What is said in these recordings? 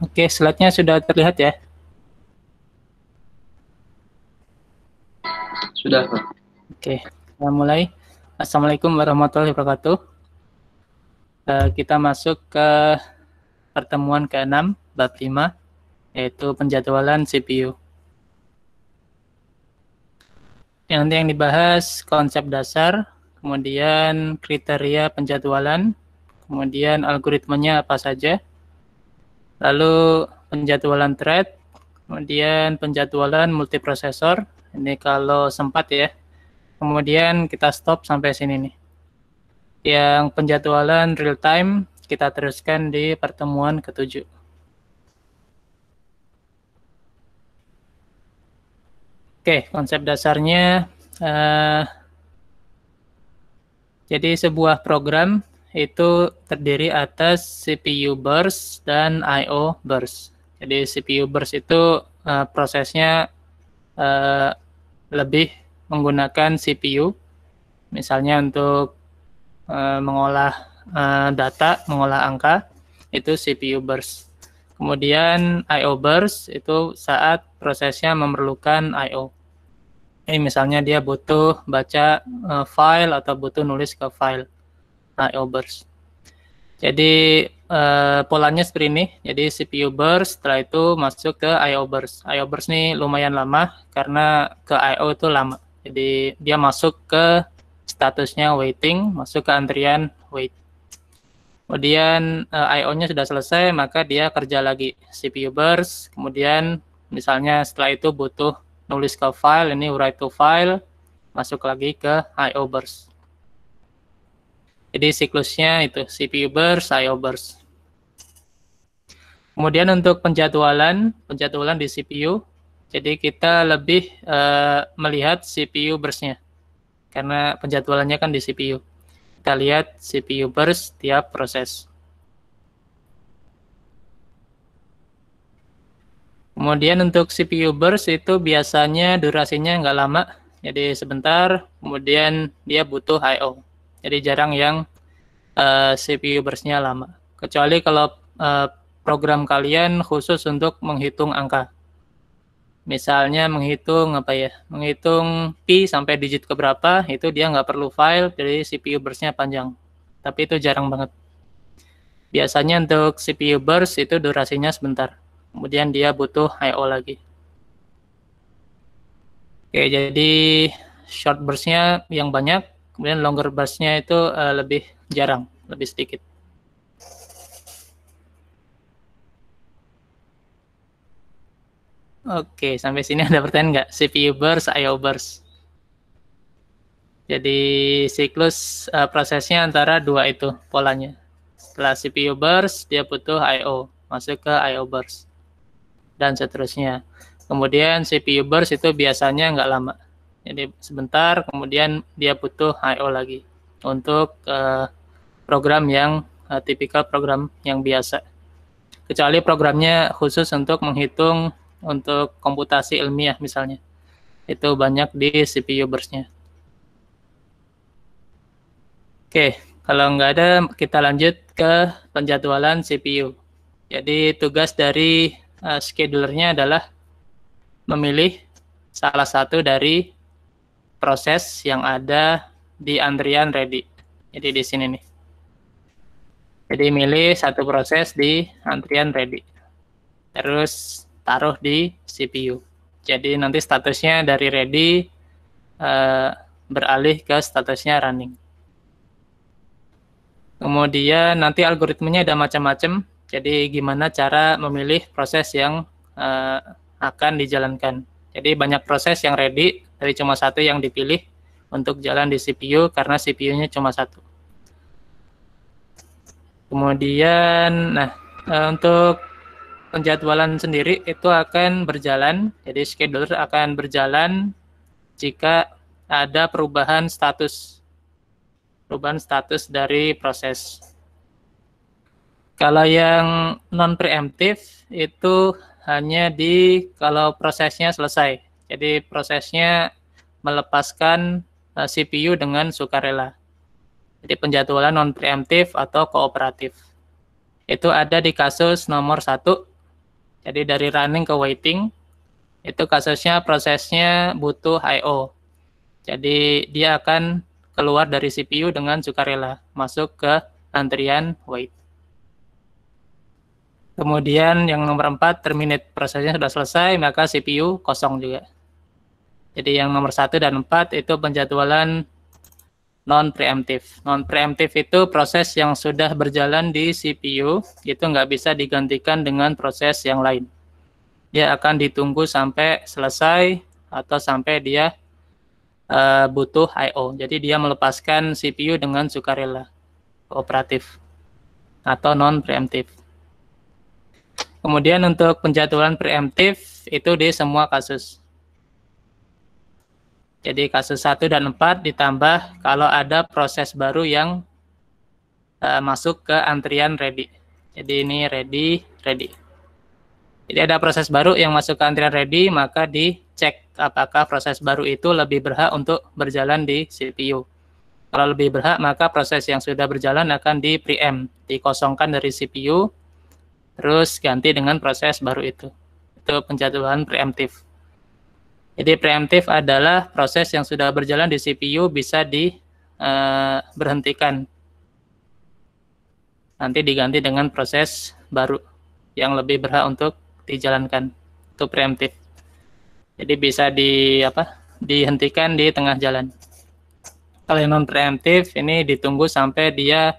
Oke, slide-nya sudah terlihat ya? Sudah, Pak. Oke, kita mulai. Assalamualaikum warahmatullahi wabarakatuh. Eh, kita masuk ke pertemuan ke-6, bab 5, yaitu penjadwalan CPU. Yang nanti yang dibahas konsep dasar, kemudian kriteria penjadwalan, kemudian algoritmenya apa saja, Lalu penjadwalan thread, kemudian penjadwalan multiprosesor. Ini kalau sempat ya. Kemudian kita stop sampai sini nih. Yang penjadwalan real time kita teruskan di pertemuan ketujuh. Oke, konsep dasarnya uh, jadi sebuah program itu terdiri atas CPU burst dan I/O burst. Jadi CPU burst itu uh, prosesnya uh, lebih menggunakan CPU, misalnya untuk uh, mengolah uh, data, mengolah angka, itu CPU burst. Kemudian I/O burst itu saat prosesnya memerlukan I/O. misalnya dia butuh baca uh, file atau butuh nulis ke file IO nah, burst. Jadi uh, polanya seperti ini. Jadi CPU burst, setelah itu masuk ke IO burst. IO burst ini lumayan lama karena ke IO itu lama. Jadi dia masuk ke statusnya waiting, masuk ke antrian wait. Kemudian uh, i nya sudah selesai, maka dia kerja lagi CPU burst. Kemudian misalnya setelah itu butuh nulis ke file, ini write to file, masuk lagi ke IO burst. Jadi siklusnya itu CPU burst, I/O burst. Kemudian untuk penjadwalan, penjadwalan di CPU, jadi kita lebih uh, melihat CPU burstnya karena penjadwalannya kan di CPU. Kita lihat CPU burst tiap proses. Kemudian untuk CPU burst itu biasanya durasinya nggak lama, jadi sebentar, kemudian dia butuh I/O. Jadi jarang yang uh, eh, CPU burst lama. Kecuali kalau uh, program kalian khusus untuk menghitung angka. Misalnya menghitung apa ya? Menghitung pi sampai digit keberapa itu dia nggak perlu file, jadi CPU burst panjang. Tapi itu jarang banget. Biasanya untuk CPU burst itu durasinya sebentar. Kemudian dia butuh I/O lagi. Oke, jadi short burst-nya yang banyak kemudian longer burstnya itu uh, lebih jarang, lebih sedikit. Oke, sampai sini ada pertanyaan nggak? CPU burst, I.O. burst. Jadi siklus uh, prosesnya antara dua itu polanya. Setelah CPU burst, dia butuh I.O. Masuk ke I.O. burst. Dan seterusnya. Kemudian CPU burst itu biasanya nggak lama jadi sebentar kemudian dia butuh IO lagi untuk uh, program yang uh, tipikal program yang biasa. Kecuali programnya khusus untuk menghitung untuk komputasi ilmiah misalnya. Itu banyak di CPU burst-nya. Oke, kalau nggak ada kita lanjut ke penjadwalan CPU. Jadi tugas dari uh, schedulernya adalah memilih salah satu dari proses yang ada di antrian ready. Jadi di sini nih. Jadi milih satu proses di antrian ready. Terus taruh di CPU. Jadi nanti statusnya dari ready uh, eh, beralih ke statusnya running. Kemudian nanti algoritmenya ada macam-macam. Jadi gimana cara memilih proses yang uh, akan dijalankan. Jadi banyak proses yang ready tapi cuma satu yang dipilih untuk jalan di CPU karena CPU-nya cuma satu. Kemudian, nah e, untuk penjadwalan sendiri itu akan berjalan, jadi scheduler akan berjalan jika ada perubahan status, perubahan status dari proses. Kalau yang non preemptif itu hanya di kalau prosesnya selesai. Jadi prosesnya melepaskan eh, CPU dengan sukarela. Jadi penjadwalan non preemptif atau kooperatif. Itu ada di kasus nomor satu. Jadi dari running ke waiting itu kasusnya prosesnya butuh I.O. Jadi dia akan keluar dari CPU dengan sukarela masuk ke antrian wait. Kemudian yang nomor empat terminate prosesnya sudah selesai maka CPU kosong juga. Jadi yang nomor satu dan empat itu penjadwalan non preemptif. Non preemptif itu proses yang sudah berjalan di CPU itu nggak bisa digantikan dengan proses yang lain. Dia akan ditunggu sampai selesai atau sampai dia uh, butuh I/O. Jadi dia melepaskan CPU dengan sukarela, operatif atau non preemptif. Kemudian untuk penjadwalan preemptif itu di semua kasus. Jadi kasus 1 dan 4 ditambah kalau ada proses baru yang uh, masuk ke antrian ready. Jadi ini ready, ready. Jadi ada proses baru yang masuk ke antrian ready, maka dicek apakah proses baru itu lebih berhak untuk berjalan di CPU. Kalau lebih berhak, maka proses yang sudah berjalan akan di preempt, dikosongkan dari CPU, terus ganti dengan proses baru itu. Itu penjadwalan preemptif. Jadi preemptif adalah proses yang sudah berjalan di CPU bisa di Uh, Nanti diganti dengan proses baru yang lebih berhak untuk dijalankan. Itu preemptif. Jadi bisa di apa? dihentikan di tengah jalan. Kalau yang non preemptif ini ditunggu sampai dia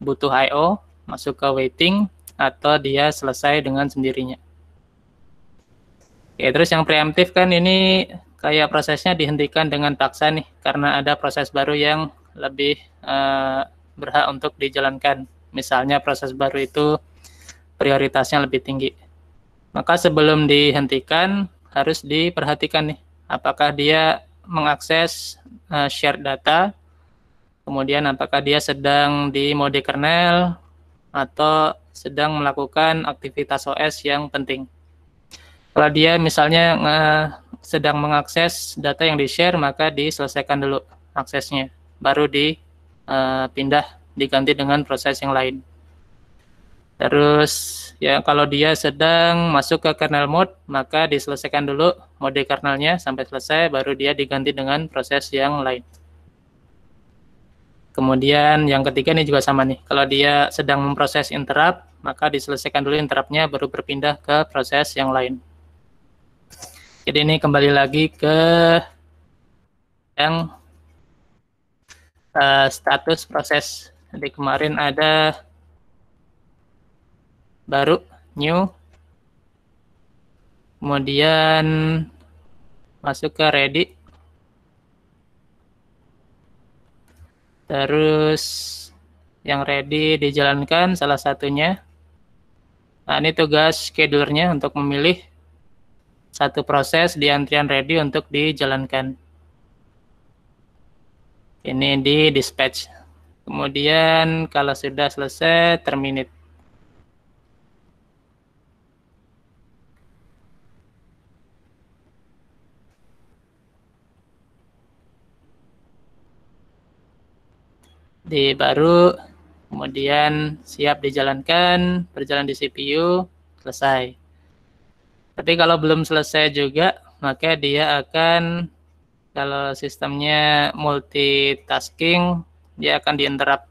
butuh IO, masuk ke waiting atau dia selesai dengan sendirinya. Oke, ya, terus yang preemptif kan ini kayak prosesnya dihentikan dengan paksa nih karena ada proses baru yang lebih uh, berhak untuk dijalankan. Misalnya proses baru itu prioritasnya lebih tinggi. Maka sebelum dihentikan harus diperhatikan nih apakah dia mengakses uh, eh, share data, kemudian apakah dia sedang di mode kernel atau sedang melakukan aktivitas OS yang penting. Kalau dia misalnya eh, sedang mengakses data yang di-share, maka diselesaikan dulu aksesnya, baru dipindah eh, diganti dengan proses yang lain. Terus ya kalau dia sedang masuk ke kernel mode, maka diselesaikan dulu mode kernelnya sampai selesai, baru dia diganti dengan proses yang lain. Kemudian yang ketiga ini juga sama nih. Kalau dia sedang memproses interrupt, maka diselesaikan dulu interruptnya baru berpindah ke proses yang lain. Jadi ini kembali lagi ke yang uh, status proses. Jadi kemarin ada baru new, kemudian masuk ke ready, terus yang ready dijalankan salah satunya. Nah, ini tugas schedulernya untuk memilih satu proses di antrian ready untuk dijalankan. Ini di dispatch. Kemudian kalau sudah selesai, terminate. Di baru, kemudian siap dijalankan, berjalan di CPU, selesai. Tapi kalau belum selesai juga, maka dia akan kalau sistemnya multitasking, dia akan diinterrupt.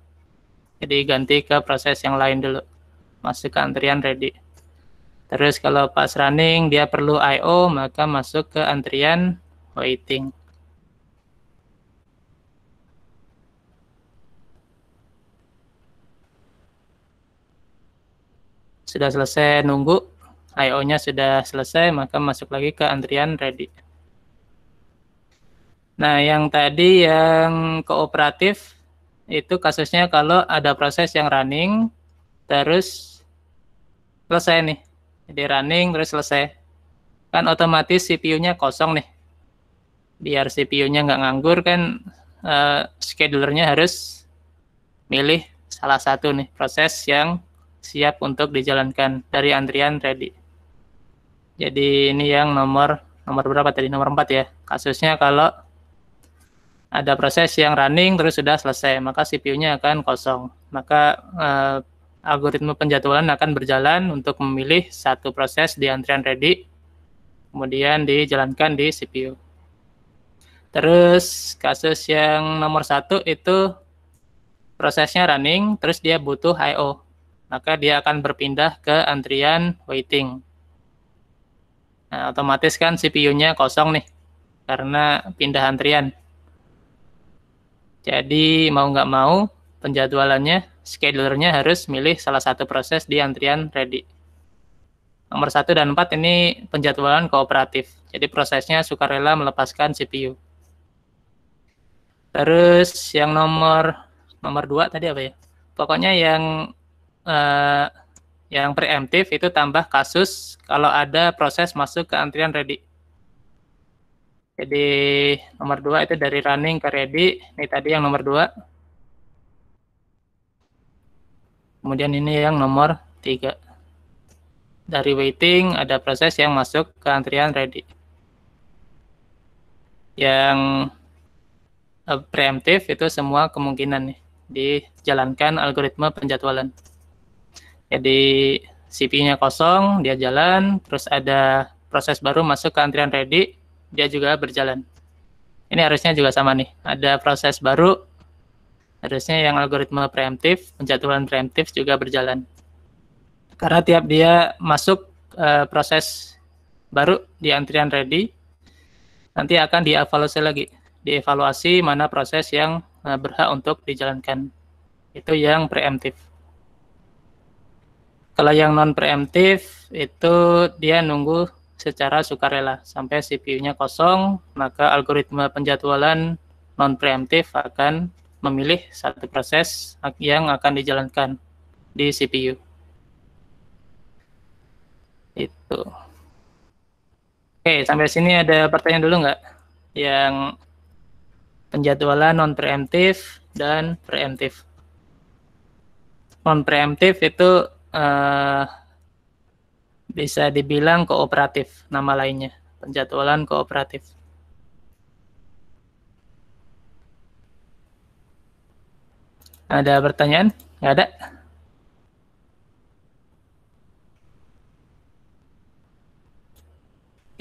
Jadi ganti ke proses yang lain dulu. Masuk ke antrian ready. Terus kalau pas running dia perlu IO, maka masuk ke antrian waiting. Sudah selesai nunggu, IO-nya sudah selesai, maka masuk lagi ke antrian ready. Nah, yang tadi yang kooperatif itu kasusnya kalau ada proses yang running, terus selesai nih. Jadi running, terus selesai. Kan otomatis CPU-nya kosong nih. Biar CPU-nya nggak nganggur kan, uh, schedulernya harus milih salah satu nih proses yang siap untuk dijalankan dari antrian ready. Jadi ini yang nomor nomor berapa tadi? Nomor 4 ya. Kasusnya kalau ada proses yang running terus sudah selesai, maka CPU-nya akan kosong. Maka eh, algoritma penjadwalan akan berjalan untuk memilih satu proses di antrian ready, kemudian dijalankan di CPU. Terus kasus yang nomor satu itu prosesnya running, terus dia butuh i maka dia akan berpindah ke antrian waiting. Nah, otomatis kan CPU-nya kosong nih karena pindah antrian. Jadi mau nggak mau penjadwalannya schedulernya harus milih salah satu proses di antrian ready. Nomor 1 dan 4 ini penjadwalan kooperatif. Jadi prosesnya sukarela melepaskan CPU. Terus yang nomor nomor 2 tadi apa ya? Pokoknya yang eh, yang preemptif itu tambah kasus kalau ada proses masuk ke antrian ready. Jadi nomor dua itu dari running ke ready. Ini tadi yang nomor dua. Kemudian ini yang nomor tiga. Dari waiting ada proses yang masuk ke antrian ready. Yang eh, preemptif itu semua kemungkinan nih dijalankan algoritma penjadwalan. Jadi CP-nya kosong, dia jalan, terus ada proses baru masuk ke antrian ready, dia juga berjalan. Ini harusnya juga sama nih, ada proses baru, harusnya yang algoritma preemptif, penjadwalan preemptif juga berjalan. Karena tiap dia masuk e, proses baru di antrian ready, nanti akan dievaluasi lagi, dievaluasi mana proses yang eh, berhak untuk dijalankan. Itu yang preemptif. Kalau yang non preemptif itu dia nunggu secara sukarela sampai CPU-nya kosong, maka algoritma penjadwalan non preemptif akan memilih satu proses yang akan dijalankan di CPU. Itu. Oke, sampai sini ada pertanyaan dulu nggak? Yang penjadwalan non preemptif dan preemptif. Non preemptif itu uh, bisa dibilang kooperatif nama lainnya penjadwalan kooperatif ada pertanyaan nggak ada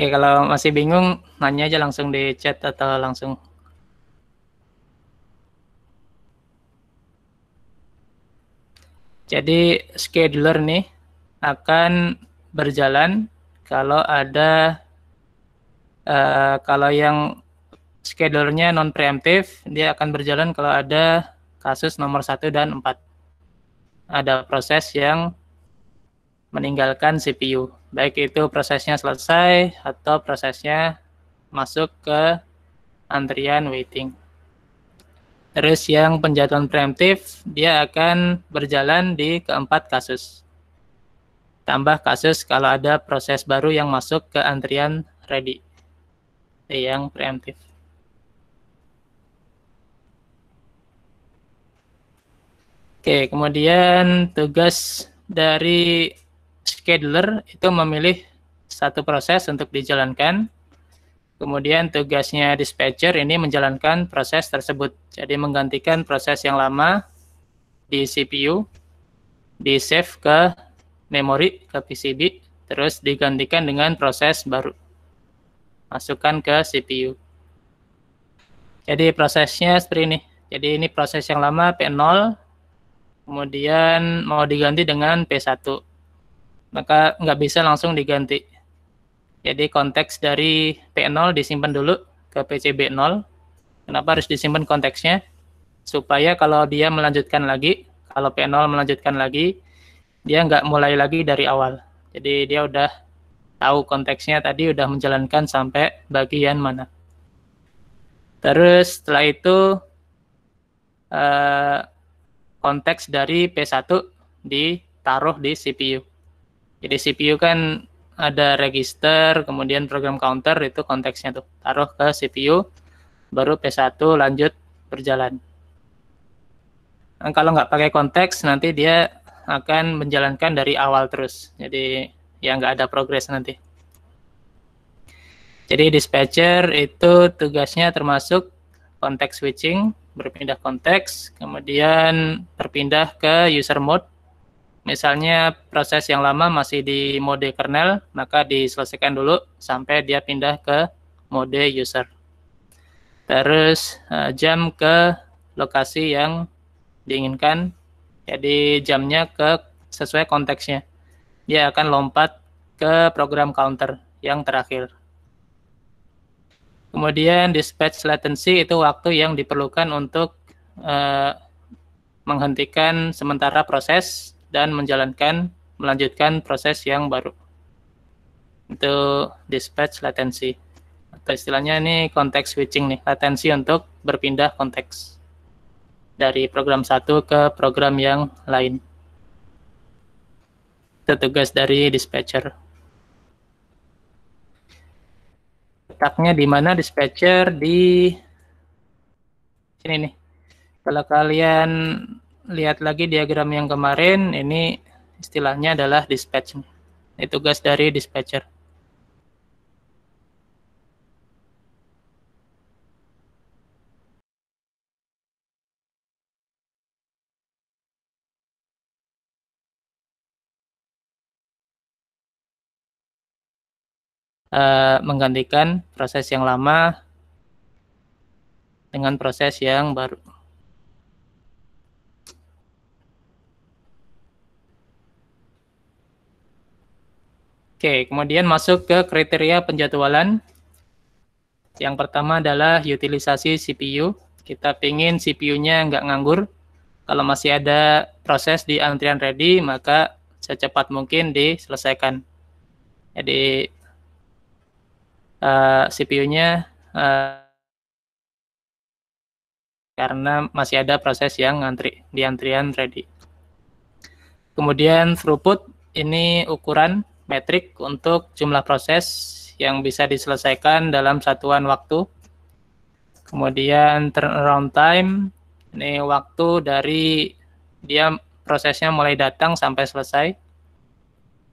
Oke, kalau masih bingung, nanya aja langsung di chat atau langsung Jadi scheduler nih akan berjalan kalau ada uh, kalau yang schedulernya non preemptif dia akan berjalan kalau ada kasus nomor satu dan 4. Ada proses yang meninggalkan CPU, baik itu prosesnya selesai atau prosesnya masuk ke antrian waiting. Terus yang penjatuhan preemptif dia akan berjalan di keempat kasus. Tambah kasus kalau ada proses baru yang masuk ke antrian ready. Yang preemptif. Oke, kemudian tugas dari scheduler itu memilih satu proses untuk dijalankan Kemudian tugasnya dispatcher ini menjalankan proses tersebut. Jadi menggantikan proses yang lama di CPU, di save ke memori, ke PCB, terus digantikan dengan proses baru. Masukkan ke CPU. Jadi prosesnya seperti ini. Jadi ini proses yang lama P0, kemudian mau diganti dengan P1. Maka nggak bisa langsung diganti jadi konteks dari P0 disimpan dulu ke PCB0. Kenapa harus disimpan konteksnya? Supaya kalau dia melanjutkan lagi, kalau P0 melanjutkan lagi, dia nggak mulai lagi dari awal. Jadi dia udah tahu konteksnya tadi udah menjalankan sampai bagian mana. Terus setelah itu eh, konteks dari P1 ditaruh di CPU. Jadi CPU kan ada register, kemudian program counter itu konteksnya tuh. Taruh ke CPU, baru P1 lanjut berjalan. Nah, kalau nggak pakai konteks, nanti dia akan menjalankan dari awal terus. Jadi ya nggak ada progres nanti. Jadi dispatcher itu tugasnya termasuk konteks switching, berpindah konteks, kemudian terpindah ke user mode, Misalnya proses yang lama masih di mode kernel, maka diselesaikan dulu sampai dia pindah ke mode user. Terus eh, jam ke lokasi yang diinginkan, jadi jamnya ke sesuai konteksnya. Dia akan lompat ke program counter yang terakhir. Kemudian dispatch latency itu waktu yang diperlukan untuk uh, menghentikan sementara proses dan menjalankan melanjutkan proses yang baru. Untuk dispatch latency. Atau istilahnya ini konteks switching nih, latensi untuk berpindah konteks dari program satu ke program yang lain. Itu tugas dari dispatcher. Letaknya di mana dispatcher di sini nih. Kalau kalian lihat lagi diagram yang kemarin, ini istilahnya adalah dispatch. Ini tugas dari dispatcher. Uh, menggantikan proses yang lama dengan proses yang baru. Oke, kemudian masuk ke kriteria penjadwalan. Yang pertama adalah utilisasi CPU. Kita pingin CPU-nya nggak nganggur. Kalau masih ada proses di antrian ready, maka secepat mungkin diselesaikan. Jadi uh, eh, CPU-nya uh, eh, karena masih ada proses yang ngantri di antrian ready. Kemudian throughput ini ukuran metrik untuk jumlah proses yang bisa diselesaikan dalam satuan waktu. Kemudian turnaround time, ini waktu dari dia prosesnya mulai datang sampai selesai.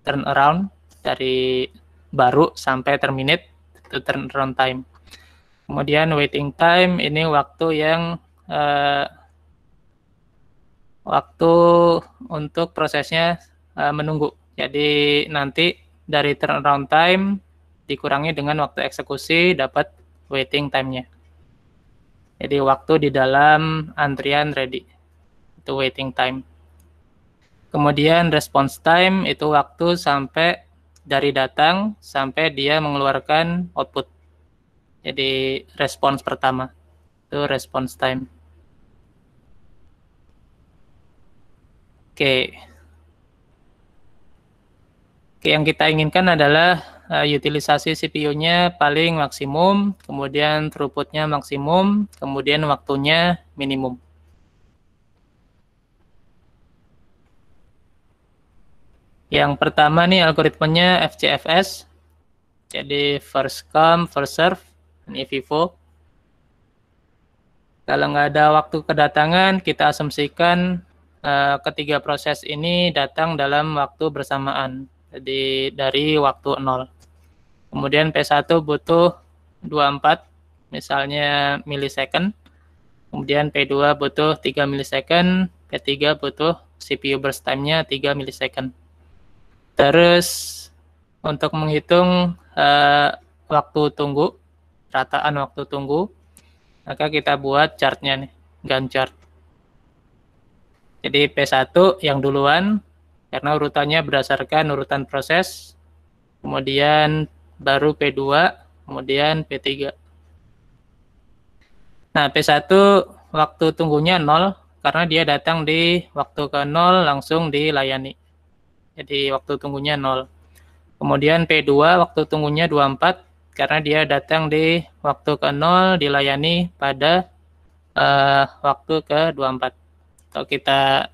Turnaround dari baru sampai terminate itu turnaround time. Kemudian waiting time ini waktu yang uh, waktu untuk prosesnya uh, menunggu. Jadi nanti dari turnaround time dikurangi dengan waktu eksekusi dapat waiting time-nya. Jadi waktu di dalam antrian ready itu waiting time. Kemudian response time itu waktu sampai dari datang sampai dia mengeluarkan output. Jadi response pertama itu response time. Oke, yang kita inginkan adalah uh, utilisasi CPU-nya paling maksimum, kemudian throughput-nya maksimum, kemudian waktunya minimum. Yang pertama nih algoritmenya FCFS, jadi first come, first serve, ini e FIFO. Kalau nggak ada waktu kedatangan, kita asumsikan uh, ketiga proses ini datang dalam waktu bersamaan. Jadi dari waktu 0. Kemudian P1 butuh 24 misalnya milisecond. Kemudian P2 butuh 3 milisecond, P3 butuh CPU burst time-nya 3 milisecond. Terus untuk menghitung uh, waktu tunggu, rataan waktu tunggu, maka kita buat chart-nya nih, Gantt chart. Jadi P1 yang duluan karena urutannya berdasarkan urutan proses, kemudian baru P2, kemudian P3. Nah, P1 waktu tunggunya 0 karena dia datang di waktu ke 0 langsung dilayani. Jadi waktu tunggunya 0. Kemudian P2 waktu tunggunya 24 karena dia datang di waktu ke 0 dilayani pada uh, waktu ke 24. Atau kita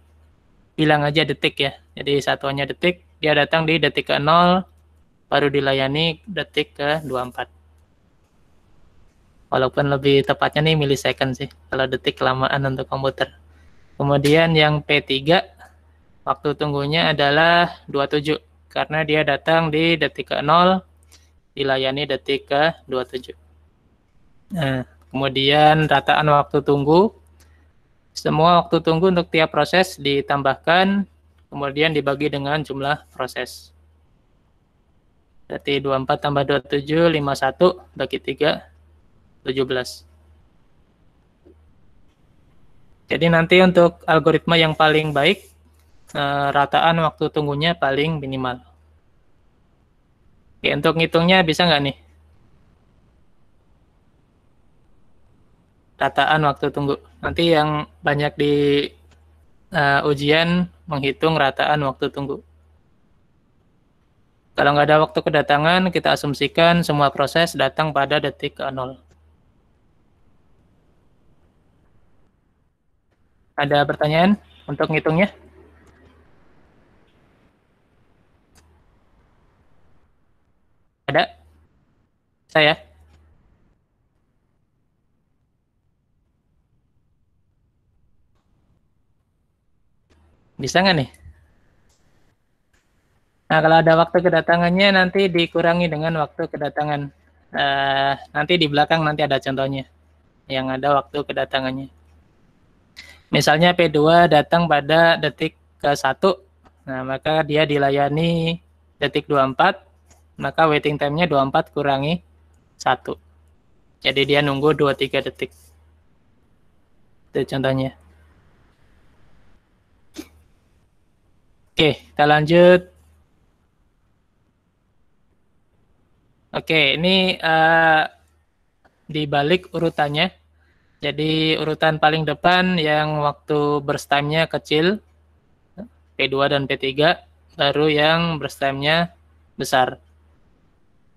bilang aja detik ya. Jadi satuannya detik, dia datang di detik ke 0, baru dilayani detik ke 24. Walaupun lebih tepatnya nih milisecond sih, kalau detik kelamaan untuk komputer. Kemudian yang P3, waktu tunggunya adalah 27, karena dia datang di detik ke 0, dilayani detik ke 27. Nah, kemudian rataan waktu tunggu, semua waktu tunggu untuk tiap proses ditambahkan kemudian dibagi dengan jumlah proses. Berarti 24 tambah 27, 51, bagi 3, 17. Jadi nanti untuk algoritma yang paling baik, eh, rataan waktu tunggunya paling minimal. Oke, untuk ngitungnya bisa nggak nih? Rataan waktu tunggu. Nanti yang banyak di uh, ujian menghitung rataan waktu tunggu. Kalau nggak ada waktu kedatangan, kita asumsikan semua proses datang pada detik ke nol. Ada pertanyaan untuk ngitungnya? Ada? Saya? Bisa nggak nih? Nah, kalau ada waktu kedatangannya nanti dikurangi dengan waktu kedatangan. Uh, nanti di belakang nanti ada contohnya yang ada waktu kedatangannya. Misalnya P2 datang pada detik ke-1, nah maka dia dilayani detik 24, maka waiting time-nya 24 kurangi 1. Jadi dia nunggu 2-3 detik. Itu contohnya. Oke, kita lanjut. Oke, ini uh, dibalik urutannya. Jadi urutan paling depan yang waktu burst time-nya kecil, P2 dan P3, baru yang burst time-nya besar.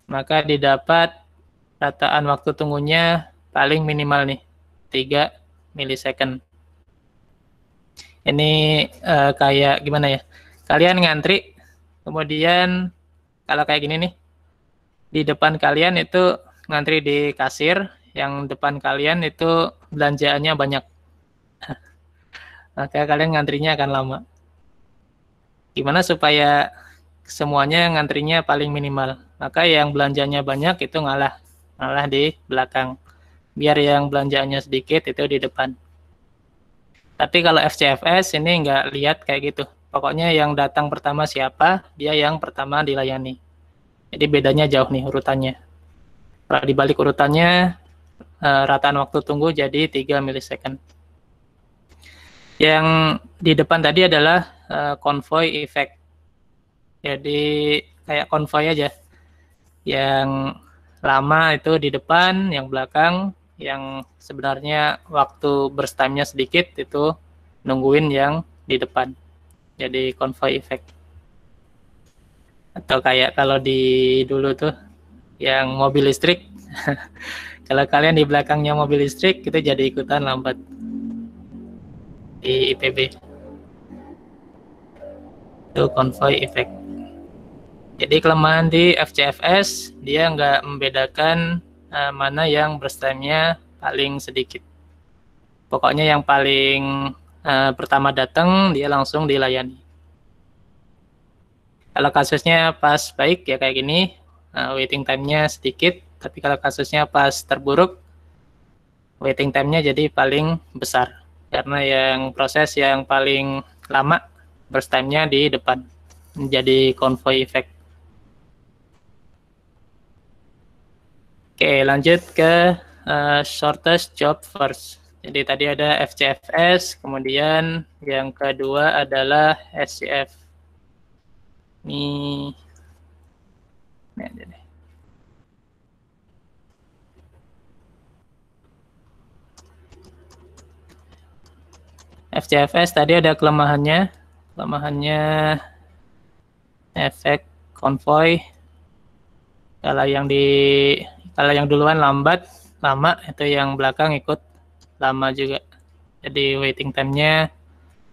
Maka didapat rataan waktu tunggunya paling minimal nih, 3 milisecond. Ini uh, kayak gimana ya? kalian ngantri kemudian kalau kayak gini nih di depan kalian itu ngantri di kasir yang depan kalian itu belanjaannya banyak maka kalian ngantrinya akan lama gimana supaya semuanya ngantrinya paling minimal maka yang belanjanya banyak itu ngalah ngalah di belakang biar yang belanjaannya sedikit itu di depan tapi kalau FCFS ini nggak lihat kayak gitu Pokoknya yang datang pertama siapa, dia yang pertama dilayani. Jadi bedanya jauh nih urutannya. Kalau dibalik urutannya, eh, rataan waktu tunggu jadi 3 milisecond. Yang di depan tadi adalah eh, konvoy convoy effect. Jadi kayak konvoy aja. Yang lama itu di depan, yang belakang, yang sebenarnya waktu berstamnya sedikit itu nungguin yang di depan jadi konvoy efek atau kayak kalau di dulu tuh yang mobil listrik kalau kalian di belakangnya mobil listrik kita jadi ikutan lambat di IPB itu konvoy efek jadi kelemahan di FCFS dia nggak membedakan uh, mana yang berstemnya paling sedikit pokoknya yang paling uh, pertama datang dia langsung dilayani. Kalau kasusnya pas baik ya kayak gini, uh, waiting time-nya sedikit, tapi kalau kasusnya pas terburuk, waiting time-nya jadi paling besar. Karena yang proses yang paling lama, burst time-nya di depan, menjadi convoy effect. Oke, lanjut ke uh, shortest job first. Jadi tadi ada FCFS, kemudian yang kedua adalah SCF. Ini, ini FCFS tadi ada kelemahannya, kelemahannya efek konvoy. Kalau yang di kalau yang duluan lambat, lama itu yang belakang ikut lama juga jadi waiting time-nya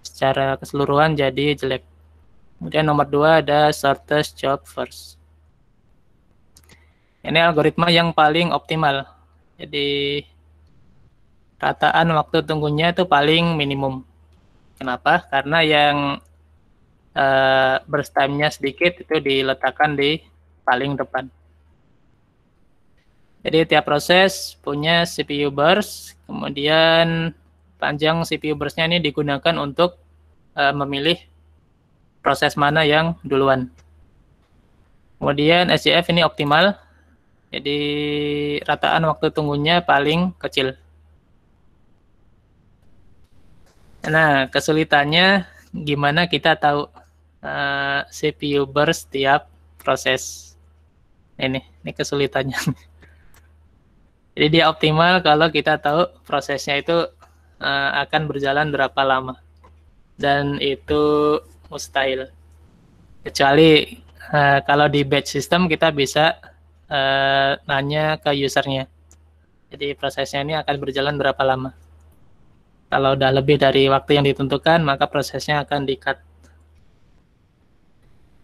secara keseluruhan jadi jelek kemudian nomor dua ada shortest job first ini algoritma yang paling optimal jadi rataan waktu tunggunya itu paling minimum. Kenapa? Karena yang eh, uh, time nya sedikit itu diletakkan di paling depan. Jadi tiap proses punya CPU burst, kemudian panjang CPU burstnya ini digunakan untuk uh, memilih proses mana yang duluan. Kemudian SCF ini optimal, jadi rataan waktu tunggunya paling kecil. Nah, kesulitannya gimana kita tahu uh, eh, CPU burst tiap proses. Ini, ini kesulitannya. Jadi dia optimal kalau kita tahu prosesnya itu uh, akan berjalan berapa lama. Dan itu mustahil. Kecuali uh, kalau di batch system kita bisa uh, nanya ke usernya. Jadi prosesnya ini akan berjalan berapa lama. Kalau udah lebih dari waktu yang ditentukan, maka prosesnya akan di-cut.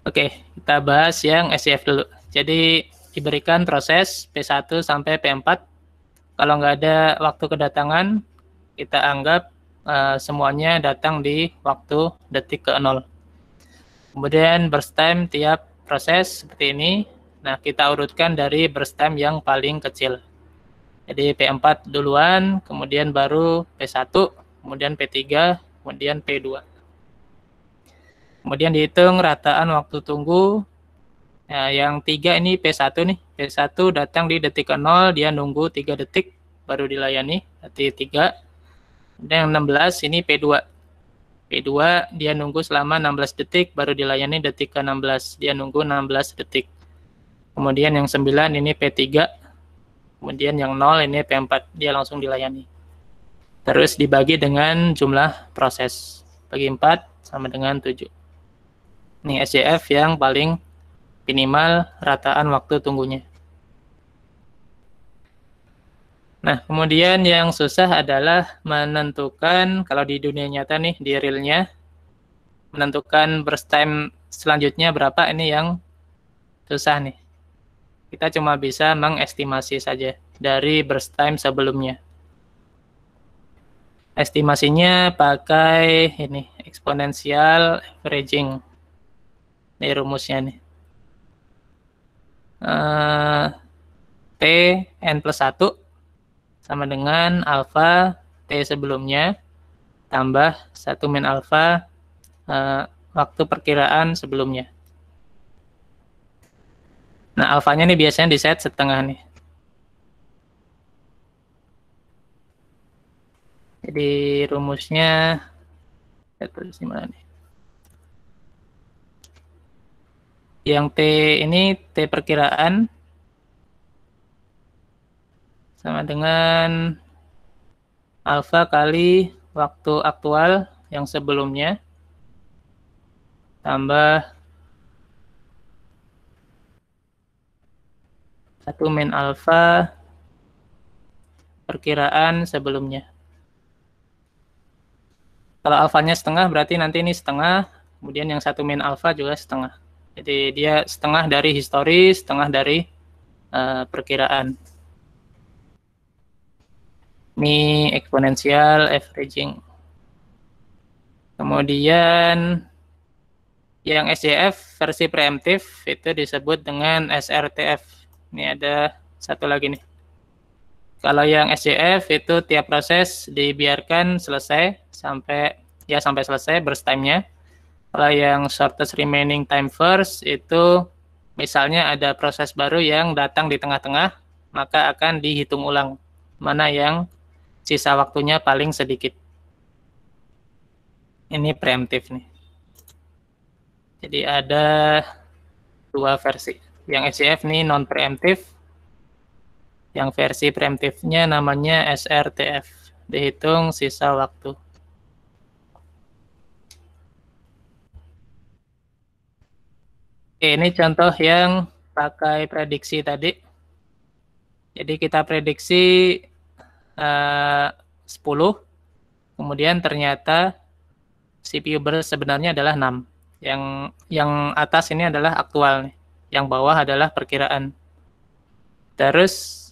Oke, kita bahas yang SCF dulu. Jadi diberikan proses P1 sampai P4 kalau nggak ada waktu kedatangan, kita anggap uh, semuanya datang di waktu detik ke 0. Kemudian burst time tiap proses seperti ini. Nah, kita urutkan dari burst time yang paling kecil. Jadi P4 duluan, kemudian baru P1, kemudian P3, kemudian P2. Kemudian dihitung rataan waktu tunggu Nah, yang tiga ini P1 nih. P1 datang di detik 0, dia nunggu 3 detik baru dilayani, berarti 3. Dan yang 16 ini P2. P2 dia nunggu selama 16 detik baru dilayani detik ke-16. Dia nunggu 16 detik. Kemudian yang 9 ini P3. Kemudian yang 0 ini P4, dia langsung dilayani. Terus dibagi dengan jumlah proses. Bagi 4 sama dengan 7. Ini SJF yang paling minimal rataan waktu tunggunya. Nah, kemudian yang susah adalah menentukan kalau di dunia nyata nih di realnya menentukan burst time selanjutnya berapa ini yang susah nih. Kita cuma bisa mengestimasi saja dari burst time sebelumnya. Estimasinya pakai ini eksponensial averaging. Ini rumusnya nih. Eh, T N plus 1 sama dengan alfa T sebelumnya tambah 1 min alfa eh, waktu perkiraan sebelumnya. Nah, alfanya nih biasanya di set setengah nih. Jadi rumusnya, saya tulis di mana nih? Yang T ini T perkiraan sama dengan alfa kali waktu aktual yang sebelumnya tambah satu min alfa perkiraan sebelumnya. Kalau alfanya setengah berarti nanti ini setengah, kemudian yang satu min alfa juga setengah. Jadi dia setengah dari histori, setengah dari uh, perkiraan. Ini eksponensial averaging. Kemudian yang SJF versi preemptif itu disebut dengan SRTF. Ini ada satu lagi nih. Kalau yang SJF itu tiap proses dibiarkan selesai sampai ya sampai selesai burst time-nya. Kalau yang shortest remaining time first itu misalnya ada proses baru yang datang di tengah-tengah, maka akan dihitung ulang mana yang sisa waktunya paling sedikit. Ini preemptif nih. Jadi ada dua versi. Yang SCF nih non preemptif. Yang versi preemptifnya namanya SRTF, dihitung sisa waktu. ini contoh yang pakai prediksi tadi. Jadi kita prediksi eh, uh, 10, kemudian ternyata CPU burst sebenarnya adalah 6. Yang yang atas ini adalah aktual, yang bawah adalah perkiraan. Terus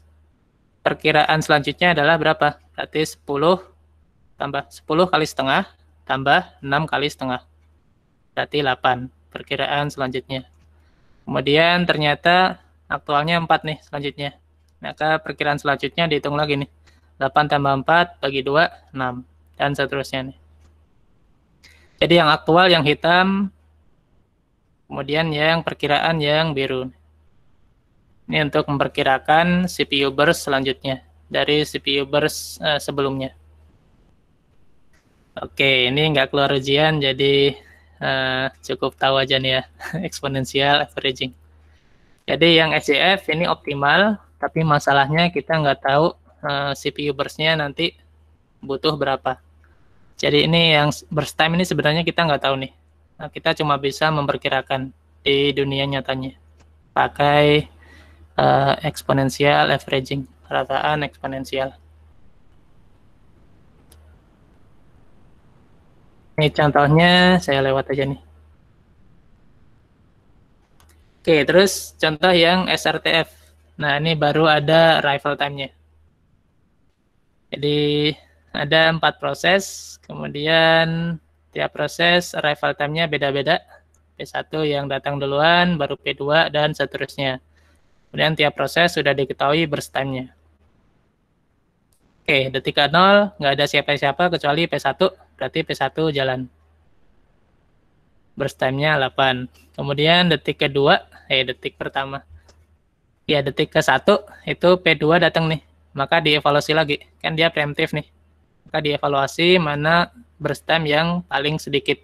perkiraan selanjutnya adalah berapa? Berarti 10 tambah 10 kali setengah tambah 6 kali setengah. Berarti 8 perkiraan selanjutnya. Kemudian ternyata aktualnya 4 nih selanjutnya. Maka perkiraan selanjutnya dihitung lagi nih. 8 tambah 4 bagi 2, 6. Dan seterusnya nih. Jadi yang aktual yang hitam, kemudian yang perkiraan yang biru. Ini untuk memperkirakan CPU burst selanjutnya dari CPU burst uh, sebelumnya. Oke, ini nggak keluar ujian, jadi Eh, cukup tahu aja nih ya eksponensial averaging. Jadi yang SCF ini optimal, tapi masalahnya kita nggak tahu uh, eh, CPU burstnya nanti butuh berapa. Jadi ini yang burst time ini sebenarnya kita nggak tahu nih. Nah, kita cuma bisa memperkirakan di dunia nyatanya pakai uh, eksponensial averaging, perataan eksponensial. Ini contohnya saya lewat aja nih. Oke, terus contoh yang SRTF. Nah, ini baru ada arrival time-nya. Jadi, ada empat proses, kemudian tiap proses arrival time-nya beda-beda. P1 yang datang duluan, baru P2, dan seterusnya. Kemudian tiap proses sudah diketahui burst time-nya. Oke, detik 0, nggak ada siapa-siapa kecuali P1 berarti P1 jalan. Burst time-nya 8. Kemudian detik kedua, eh detik pertama. Ya detik ke-1 itu P2 datang nih. Maka dievaluasi lagi. Kan dia preemptif nih. Maka dievaluasi mana burst time yang paling sedikit.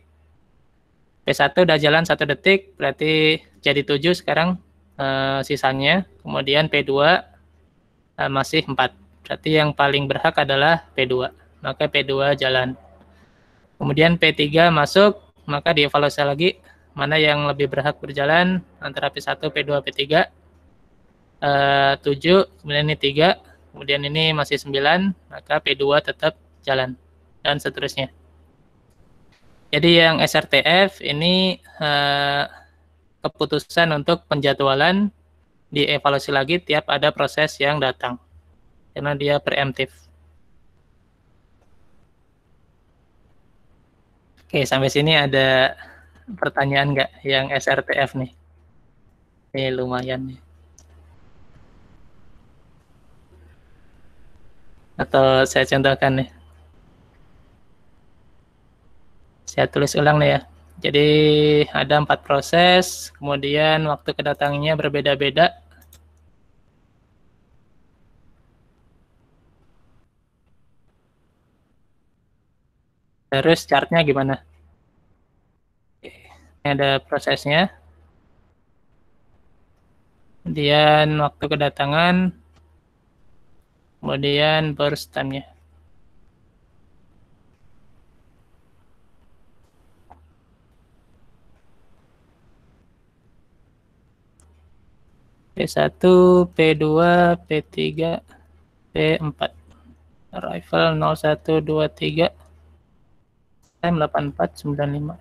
P1 udah jalan satu detik, berarti jadi 7 sekarang eh, sisanya. Kemudian P2 eh, masih 4. Berarti yang paling berhak adalah P2. Maka P2 jalan. Kemudian P3 masuk, maka dievaluasi lagi mana yang lebih berhak berjalan antara P1, P2, P3. Uh, 7, kemudian ini 3, kemudian ini masih 9, maka P2 tetap jalan, dan seterusnya. Jadi yang SRTF ini uh, keputusan untuk penjadwalan dievaluasi lagi tiap ada proses yang datang, karena dia preemptif. Oke, sampai sini ada pertanyaan nggak yang SRTF nih? Ini lumayan nih. Atau saya contohkan nih. Saya tulis ulang nih ya. Jadi ada empat proses, kemudian waktu kedatangannya berbeda-beda Terus chartnya gimana? Ini ada prosesnya. Kemudian waktu kedatangan. Kemudian burst time-nya. P1, P2, P3, P4. Rifle 0123. M 8495.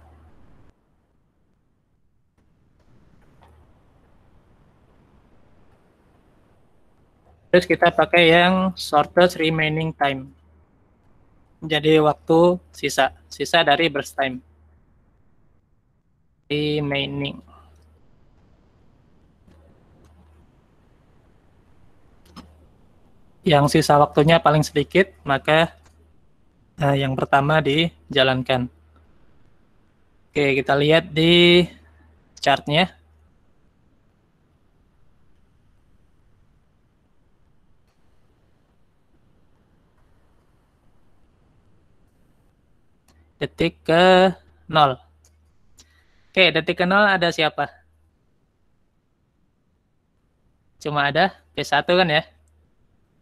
Terus kita pakai yang shortest remaining time. Jadi waktu sisa, sisa dari burst time. Remaining. Yang sisa waktunya paling sedikit, maka uh, yang pertama dijalankan. Oke, kita lihat di chartnya. Detik ke 0. Oke, detik ke 0 ada siapa? Cuma ada P1 kan ya?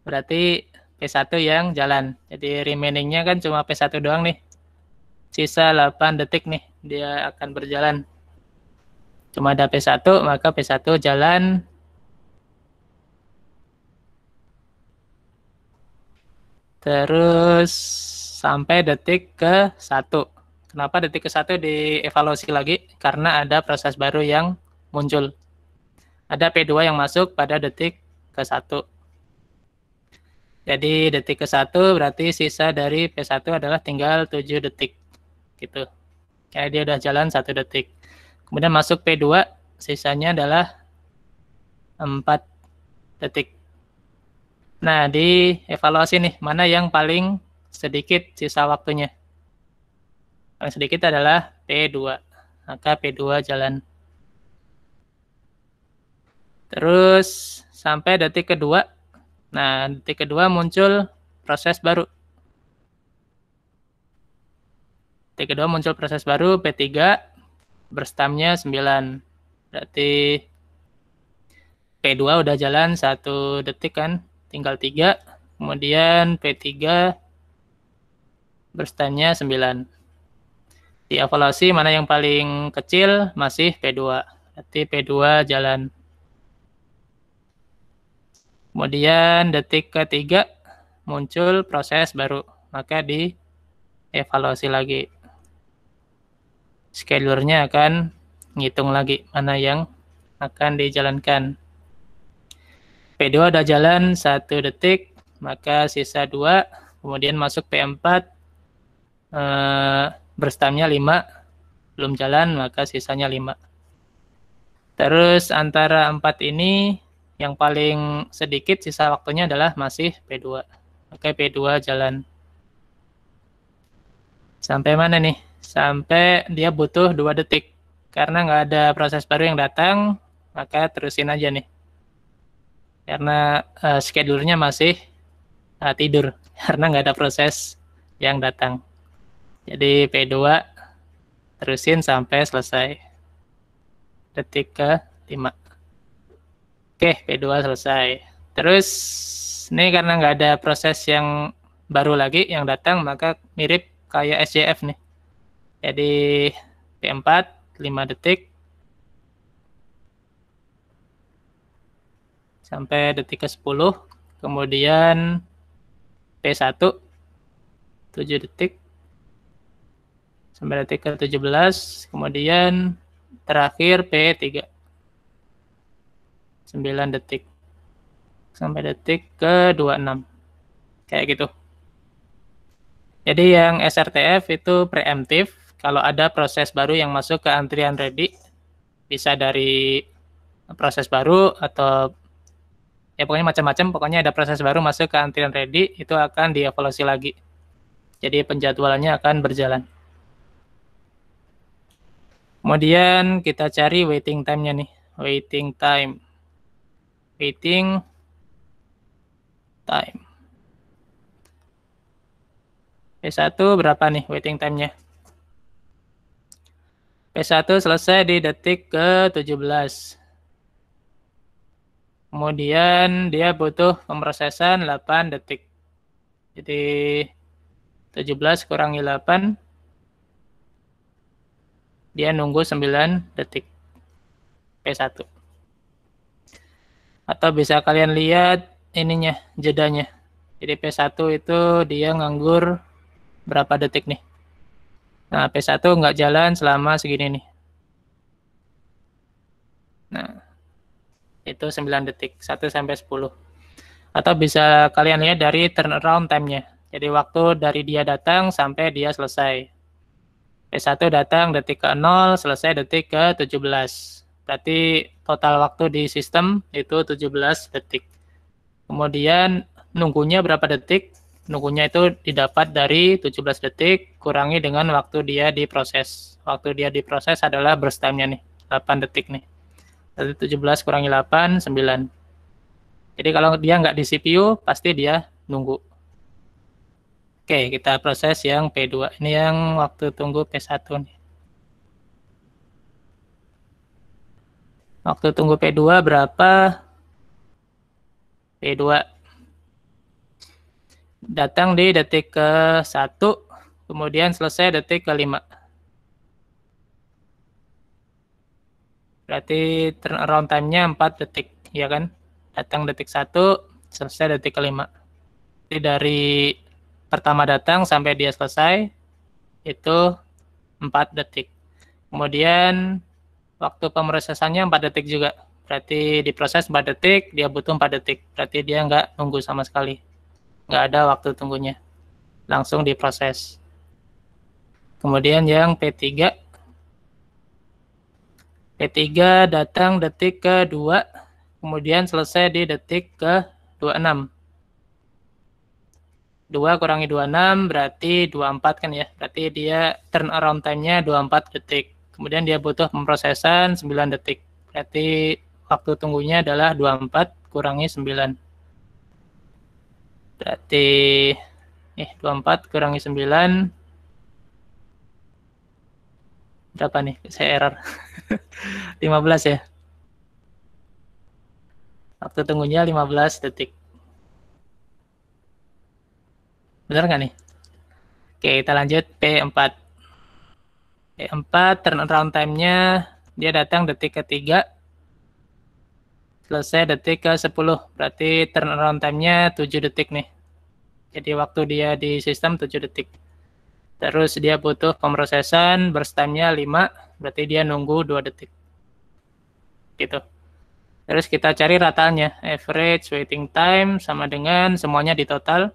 Berarti P1 yang jalan. Jadi remainingnya kan cuma P1 doang nih. Sisa 8 detik nih dia akan berjalan. Cuma ada P1 maka P1 jalan terus sampai detik ke 1. Kenapa detik ke 1 dievaluasi lagi? Karena ada proses baru yang muncul. Ada P2 yang masuk pada detik ke 1. Jadi detik ke-1 berarti sisa dari P1 adalah tinggal 7 detik. Gitu. Kayak dia udah jalan 1 detik. Kemudian masuk P2, sisanya adalah 4 detik. Nah, di evaluasi nih, mana yang paling sedikit sisa waktunya? Paling sedikit adalah P2. Maka P2 jalan. Terus sampai detik kedua Nah, detik kedua muncul proses baru. Detik kedua muncul proses baru P3 berstamnya 9. Berarti P2 udah jalan satu detik kan, tinggal 3. Kemudian P3 berstamnya 9. Di evaluasi mana yang paling kecil masih P2. Berarti P2 jalan Kemudian detik ketiga muncul proses baru, maka dievaluasi lagi. Schedulernya akan ngitung lagi mana yang akan dijalankan. P2 udah jalan satu detik, maka sisa dua, kemudian masuk P4, eh, berstamnya lima belum jalan, maka sisanya lima Terus antara empat ini yang paling sedikit sisa waktunya adalah masih P2. Oke, P2 jalan. Sampai mana nih? Sampai dia butuh 2 detik. Karena nggak ada proses baru yang datang, maka terusin aja nih. Karena uh, schedule-nya masih uh, tidur, karena nggak ada proses yang datang. Jadi P2 terusin sampai selesai. Detik ke 5. Oke, P2 selesai. Terus ini karena nggak ada proses yang baru lagi yang datang, maka mirip kayak SJF nih. Jadi P4 5 detik sampai detik ke-10, kemudian P1 7 detik sampai detik ke-17, kemudian terakhir P3. 9 detik sampai detik ke 26 kayak gitu jadi yang SRTF itu preemptif kalau ada proses baru yang masuk ke antrian ready bisa dari proses baru atau ya pokoknya macam-macam pokoknya ada proses baru masuk ke antrian ready itu akan dievaluasi lagi jadi penjadwalannya akan berjalan kemudian kita cari waiting time-nya nih waiting time waiting time. P1 berapa nih waiting time-nya? P1 selesai di detik ke-17. Kemudian dia butuh pemrosesan 8 detik. Jadi 17 kurangi 8. Dia nunggu 9 detik. P1 atau bisa kalian lihat ininya jedanya. Jadi P1 itu dia nganggur berapa detik nih. Nah, P1 nggak jalan selama segini nih. Nah, itu 9 detik, 1 sampai 10. Atau bisa kalian lihat dari turnaround time-nya. Jadi waktu dari dia datang sampai dia selesai. P1 datang detik ke 0, selesai detik ke 17. Berarti total waktu di sistem itu 17 detik. Kemudian nunggunya berapa detik? Nunggunya itu didapat dari 17 detik kurangi dengan waktu dia diproses. Waktu dia diproses adalah burst time-nya nih, 8 detik nih. Jadi 17 kurangi 8, 9. Jadi kalau dia nggak di CPU, pasti dia nunggu. Oke, kita proses yang P2. Ini yang waktu tunggu P1 nih. Waktu tunggu P2 berapa? P2 datang di detik ke 1, kemudian selesai detik ke 5. Berarti turnaround time-nya 4 detik, ya kan? Datang detik 1, selesai detik ke 5. Jadi dari pertama datang sampai dia selesai, itu 4 detik. Kemudian waktu pemrosesannya 4 detik juga. Berarti diproses 4 detik, dia butuh 4 detik. Berarti dia nggak nunggu sama sekali. Nggak ada waktu tunggunya. Langsung diproses. Kemudian yang P3. P3 datang detik ke-2, kemudian selesai di detik ke-26. 2 kurangi 26 berarti 24 kan ya. Berarti dia turn around time-nya 24 detik kemudian dia butuh pemrosesan 9 detik. Berarti waktu tunggunya adalah 24 kurangi 9. Berarti eh 24 kurangi 9 berapa nih? Saya error. 15 ya. Waktu tunggunya 15 detik. Benar nggak nih? Oke, kita lanjut P4. T4 turnaround time-nya dia datang detik ketiga selesai detik ke 10 berarti turnaround time-nya 7 detik nih jadi waktu dia di sistem 7 detik terus dia butuh pemrosesan burst time-nya 5 berarti dia nunggu 2 detik gitu terus kita cari ratanya average waiting time sama dengan semuanya di total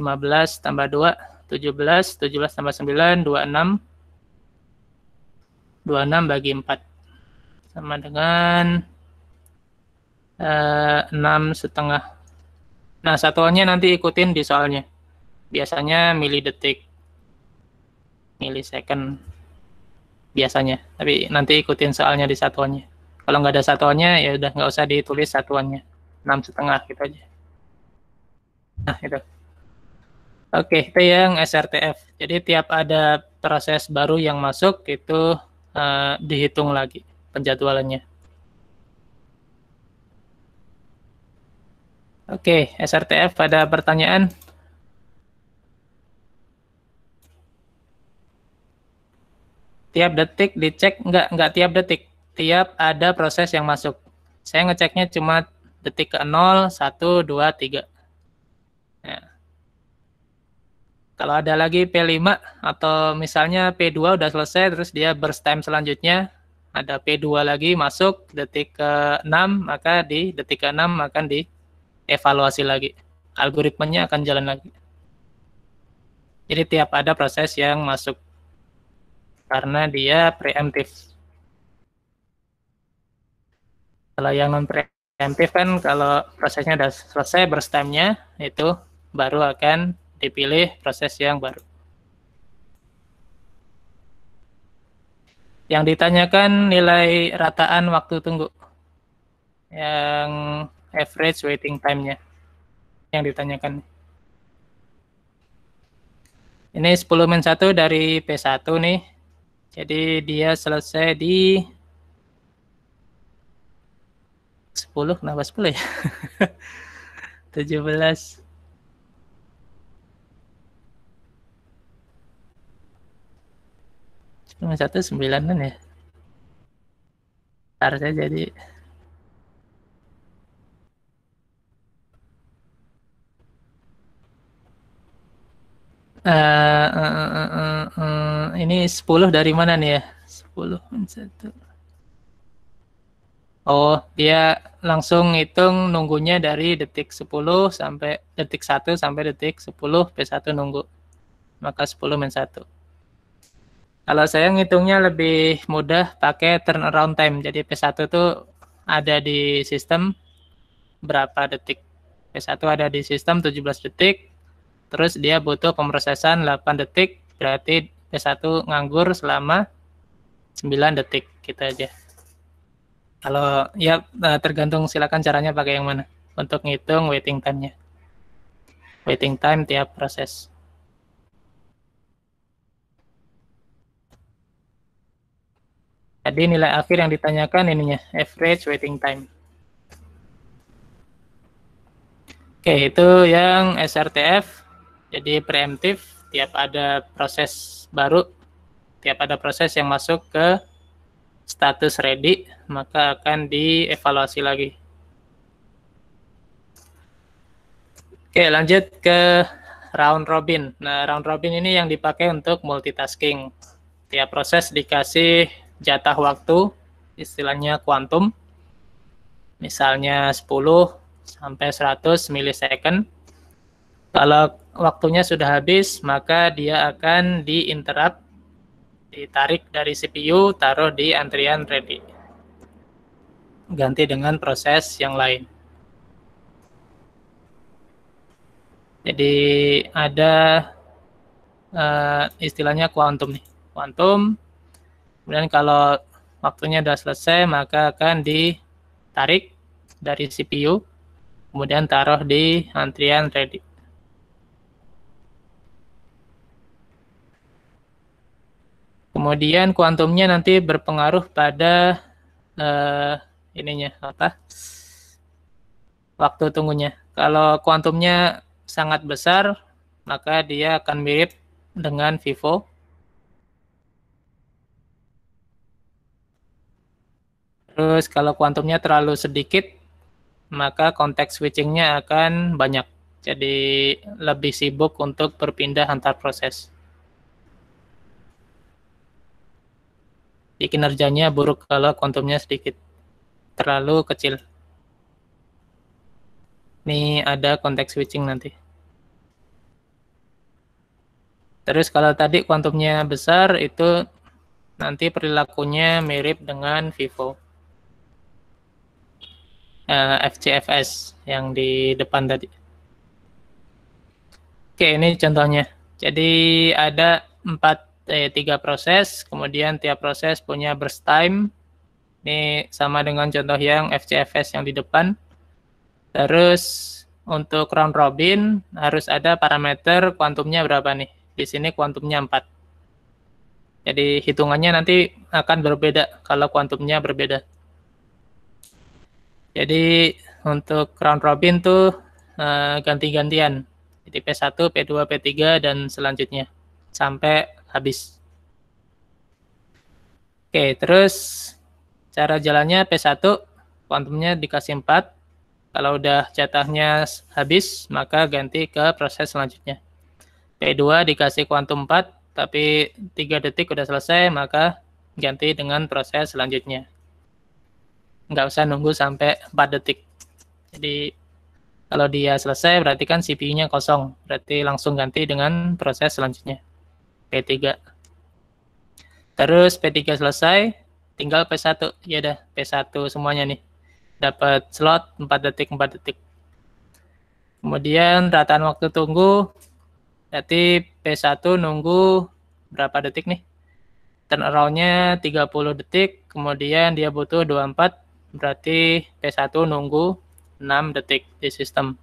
15 tambah 2 17 17 tambah 9 26 26 bagi 4 sama dengan eh, enam setengah. Nah, satuannya nanti ikutin di soalnya. Biasanya mili detik, mili second. biasanya. Tapi nanti ikutin soalnya di satuannya. Kalau nggak ada satuannya, ya udah nggak usah ditulis satuannya. enam setengah gitu aja. Nah, itu. Oke, itu yang SRTF. Jadi tiap ada proses baru yang masuk itu uh, dihitung lagi penjadwalannya. Oke, SRTF pada pertanyaan? Tiap detik dicek, enggak, enggak tiap detik. Tiap ada proses yang masuk. Saya ngeceknya cuma detik ke 0, 1, 2, 3. Nah. Kalau ada lagi P5 atau misalnya P2 udah selesai terus dia burst time selanjutnya ada P2 lagi masuk detik ke-6 maka di detik ke-6 akan dievaluasi lagi. Algoritmanya akan jalan lagi. Jadi tiap ada proses yang masuk karena dia preemptif. Kalau yang non preemptif kan kalau prosesnya sudah selesai burst time-nya itu baru akan dipilih proses yang baru. Yang ditanyakan nilai rataan waktu tunggu. Yang average waiting time-nya yang ditanyakan. Ini 10 min 1 dari P1 nih. Jadi dia selesai di 10 kenapa 10 ya? 17 cuma satu kan ya harusnya jadi Uh, uh, uh, uh, uh, ini 10 dari mana nih ya? 10 satu. Oh, dia langsung hitung nunggunya dari detik 10 sampai detik 1 sampai detik 10 P1 nunggu. Maka 10 men 1. Kalau saya ngitungnya lebih mudah pakai turnaround time. Jadi P1 itu ada di sistem berapa detik. P1 ada di sistem 17 detik, terus dia butuh pemrosesan 8 detik, berarti P1 nganggur selama 9 detik, kita gitu aja. Kalau ya eh, tergantung silakan caranya pakai yang mana untuk ngitung waiting time-nya. Waiting time tiap proses. Jadi nilai akhir yang ditanyakan ininya, average waiting time. Oke, itu yang SRTF. Jadi preemptif, tiap ada proses baru, tiap ada proses yang masuk ke status ready, maka akan dievaluasi lagi. Oke, lanjut ke round robin. Nah, round robin ini yang dipakai untuk multitasking. Tiap proses dikasih jatah waktu istilahnya kuantum misalnya 10 sampai 100 milisecond kalau waktunya sudah habis maka dia akan diinterrupt ditarik dari CPU taruh di antrian ready ganti dengan proses yang lain jadi ada uh, istilahnya kuantum nih kuantum Kemudian kalau waktunya sudah selesai, maka akan ditarik dari CPU, kemudian taruh di antrian ready. Kemudian kuantumnya nanti berpengaruh pada uh, ininya apa? Waktu tunggunya. Kalau kuantumnya sangat besar, maka dia akan mirip dengan vivo. Terus kalau kuantumnya terlalu sedikit, maka konteks switchingnya akan banyak. Jadi lebih sibuk untuk berpindah antar proses. Jadi kinerjanya buruk kalau kuantumnya sedikit, terlalu kecil. Ini ada konteks switching nanti. Terus kalau tadi kuantumnya besar itu nanti perilakunya mirip dengan vivo. Eh, FCFS yang di depan tadi. Oke, ini contohnya. Jadi ada empat eh, tiga proses, kemudian tiap proses punya burst time. Ini sama dengan contoh yang FCFS yang di depan. Terus untuk round robin harus ada parameter kuantumnya berapa nih? Di sini kuantumnya 4. Jadi hitungannya nanti akan berbeda kalau kuantumnya berbeda. Jadi untuk round robin tuh uh, ganti-gantian. Jadi P1, P2, P3 dan selanjutnya sampai habis. Oke, terus cara jalannya P1 kuantumnya dikasih 4. Kalau udah jatahnya habis, maka ganti ke proses selanjutnya. P2 dikasih kuantum 4, tapi 3 detik udah selesai, maka ganti dengan proses selanjutnya nggak usah nunggu sampai 4 detik. Jadi kalau dia selesai berarti kan CPU-nya kosong, berarti langsung ganti dengan proses selanjutnya P3. Terus P3 selesai, tinggal P1. Ya dah, P1 semuanya nih. Dapat slot 4 detik 4 detik. Kemudian rataan waktu tunggu berarti P1 nunggu berapa detik nih? turnaround-nya 30 detik, kemudian dia butuh 24 berarti p 1 nunggu 6 detik di sistem.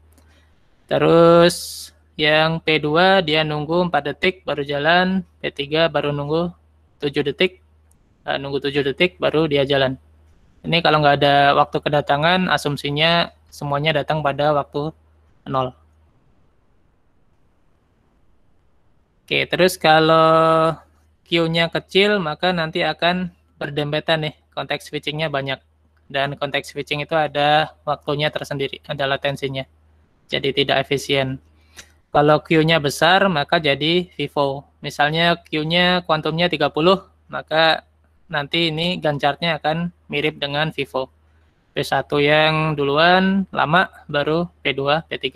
Terus yang P2 dia nunggu 4 detik baru jalan, P3 baru nunggu 7 detik, uh, nunggu 7 detik baru dia jalan. Ini kalau nggak ada waktu kedatangan, asumsinya semuanya datang pada waktu 0. Oke, terus kalau Q-nya kecil, maka nanti akan berdempetan nih, konteks switching-nya banyak dan konteks switching itu ada waktunya tersendiri, ada latensinya. Jadi tidak efisien. Kalau Q-nya besar, maka jadi vivo. Misalnya Q-nya kuantumnya 30, maka nanti ini gancarnya akan mirip dengan vivo. P1 yang duluan, lama, baru P2, P3.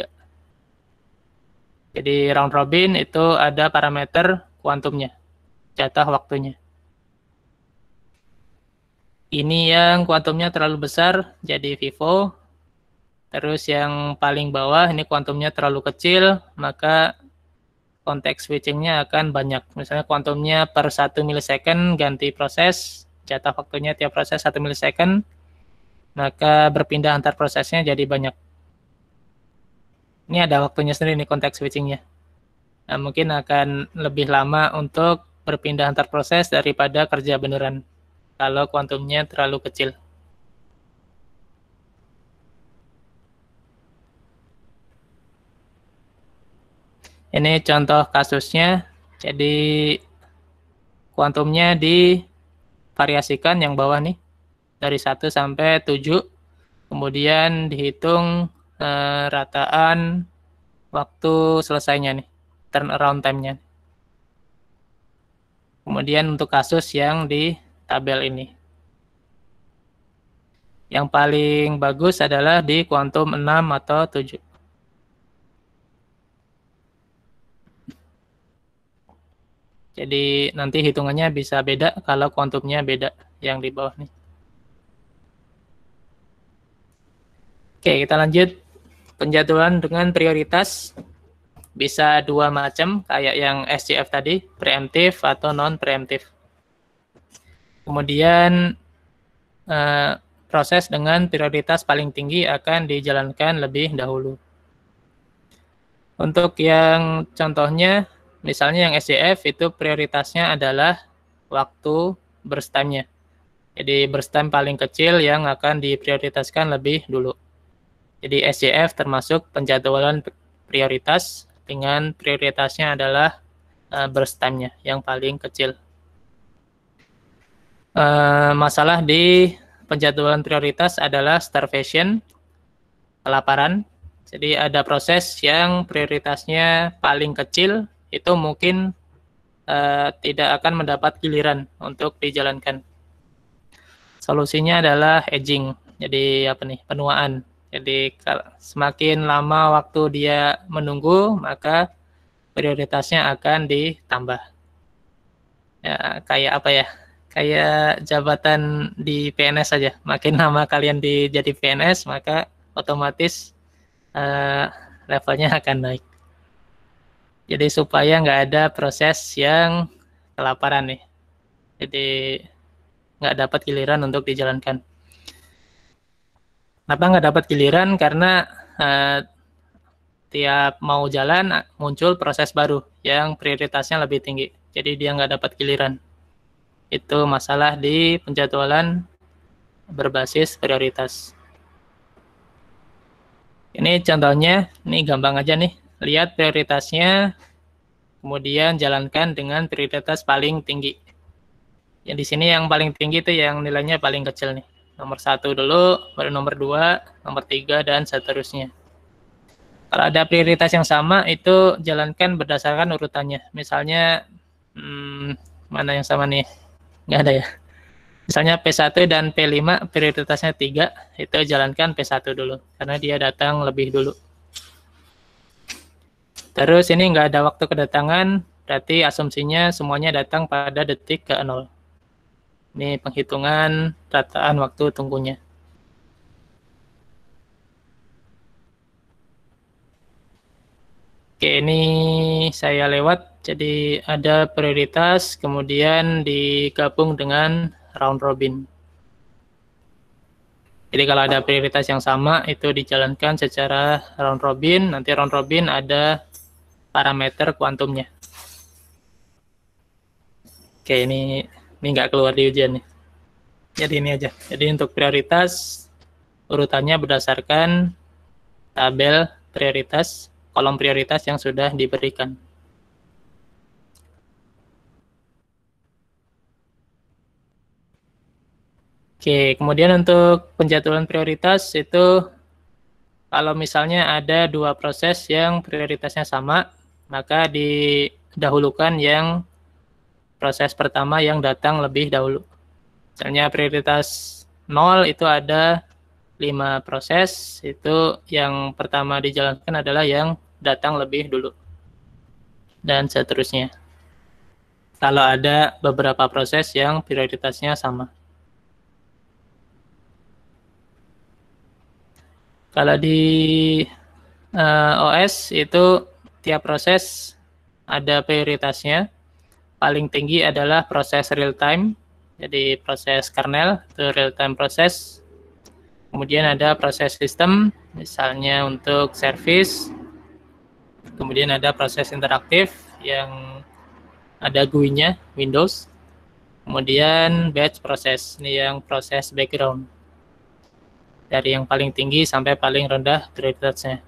Jadi round robin itu ada parameter kuantumnya, jatah waktunya. Ini yang kuantumnya terlalu besar jadi vivo. Terus yang paling bawah ini kuantumnya terlalu kecil, maka konteks switchingnya akan banyak. Misalnya kuantumnya per 1 milisecond ganti proses, jatah waktunya tiap proses 1 milisecond, maka berpindah antar prosesnya jadi banyak. Ini ada waktunya sendiri ini konteks switchingnya. Nah, mungkin akan lebih lama untuk berpindah antar proses daripada kerja beneran kalau kuantumnya terlalu kecil. Ini contoh kasusnya. Jadi kuantumnya divariasikan yang bawah nih dari 1 sampai 7. Kemudian dihitung eh, rataan waktu selesainya nih, turnaround time-nya. Kemudian untuk kasus yang di tabel ini. Yang paling bagus adalah di kuantum 6 atau 7. Jadi nanti hitungannya bisa beda kalau kuantumnya beda yang di bawah nih. Oke, kita lanjut penjadwalan dengan prioritas. Bisa dua macam kayak yang SCF tadi, preemptif atau non-preemptif. Kemudian uh, proses dengan prioritas paling tinggi akan dijalankan lebih dahulu. Untuk yang contohnya, misalnya yang SCF itu prioritasnya adalah waktu berstamnya. Jadi berstam paling kecil yang akan diprioritaskan lebih dulu. Jadi SCF termasuk penjadwalan prioritas dengan prioritasnya adalah uh, berstamnya yang paling kecil. Eh, masalah di penjadwalan prioritas adalah starvation, kelaparan. Jadi ada proses yang prioritasnya paling kecil itu mungkin uh, tidak akan mendapat giliran untuk dijalankan. Solusinya adalah aging. Jadi apa nih penuaan. Jadi semakin lama waktu dia menunggu maka prioritasnya akan ditambah. Ya, kayak apa ya? kayak jabatan di PNS saja. Makin lama kalian di jadi PNS, maka otomatis uh, levelnya akan naik. Jadi supaya nggak ada proses yang kelaparan nih. Jadi nggak dapat giliran untuk dijalankan. Kenapa nggak dapat giliran? Karena uh, tiap mau jalan muncul proses baru yang prioritasnya lebih tinggi. Jadi dia nggak dapat giliran itu masalah di penjadwalan berbasis prioritas. Ini contohnya, ini gampang aja nih. Lihat prioritasnya, kemudian jalankan dengan prioritas paling tinggi. Yang di sini yang paling tinggi itu yang nilainya paling kecil nih. Nomor satu dulu, baru nomor dua, nomor tiga, dan seterusnya. Kalau ada prioritas yang sama, itu jalankan berdasarkan urutannya. Misalnya, hmm, mana yang sama nih? nggak ada ya misalnya P1 dan P5 prioritasnya 3 itu jalankan P1 dulu karena dia datang lebih dulu terus ini nggak ada waktu kedatangan berarti asumsinya semuanya datang pada detik ke 0 ini penghitungan rataan waktu tunggunya Oke, ini saya lewat jadi ada prioritas kemudian digabung dengan round robin. Jadi kalau ada prioritas yang sama itu dijalankan secara round robin, nanti round robin ada parameter kuantumnya. Oke, ini ini nggak keluar di ujian nih. Jadi ini aja. Jadi untuk prioritas urutannya berdasarkan tabel prioritas, kolom prioritas yang sudah diberikan. Oke, kemudian untuk penjatuhan prioritas itu kalau misalnya ada dua proses yang prioritasnya sama, maka didahulukan yang proses pertama yang datang lebih dahulu. Misalnya prioritas nol itu ada lima proses, itu yang pertama dijalankan adalah yang datang lebih dulu. Dan seterusnya. Kalau ada beberapa proses yang prioritasnya sama. Kalau di uh, eh, OS itu tiap proses ada prioritasnya. Paling tinggi adalah proses real time. Jadi proses kernel itu real time proses. Kemudian ada proses sistem, misalnya untuk service. Kemudian ada proses interaktif yang ada GUI-nya, Windows. Kemudian batch proses, ini yang proses background dari yang paling tinggi sampai paling rendah prioritasnya.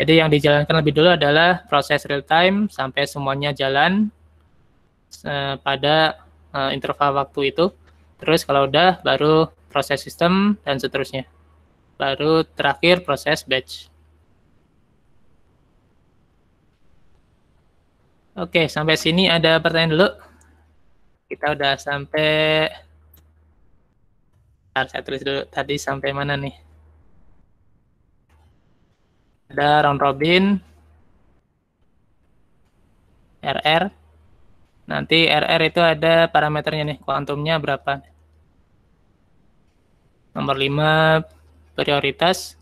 Jadi yang dijalankan lebih dulu adalah proses real time sampai semuanya jalan uh, pada uh, interval waktu itu. Terus kalau udah baru proses sistem dan seterusnya. Baru terakhir proses batch. Oke, sampai sini ada pertanyaan dulu. Kita udah sampai Bentar, saya tulis dulu tadi sampai mana nih. Ada round robin, RR. Nanti RR itu ada parameternya nih, kuantumnya berapa. Nomor 5, prioritas.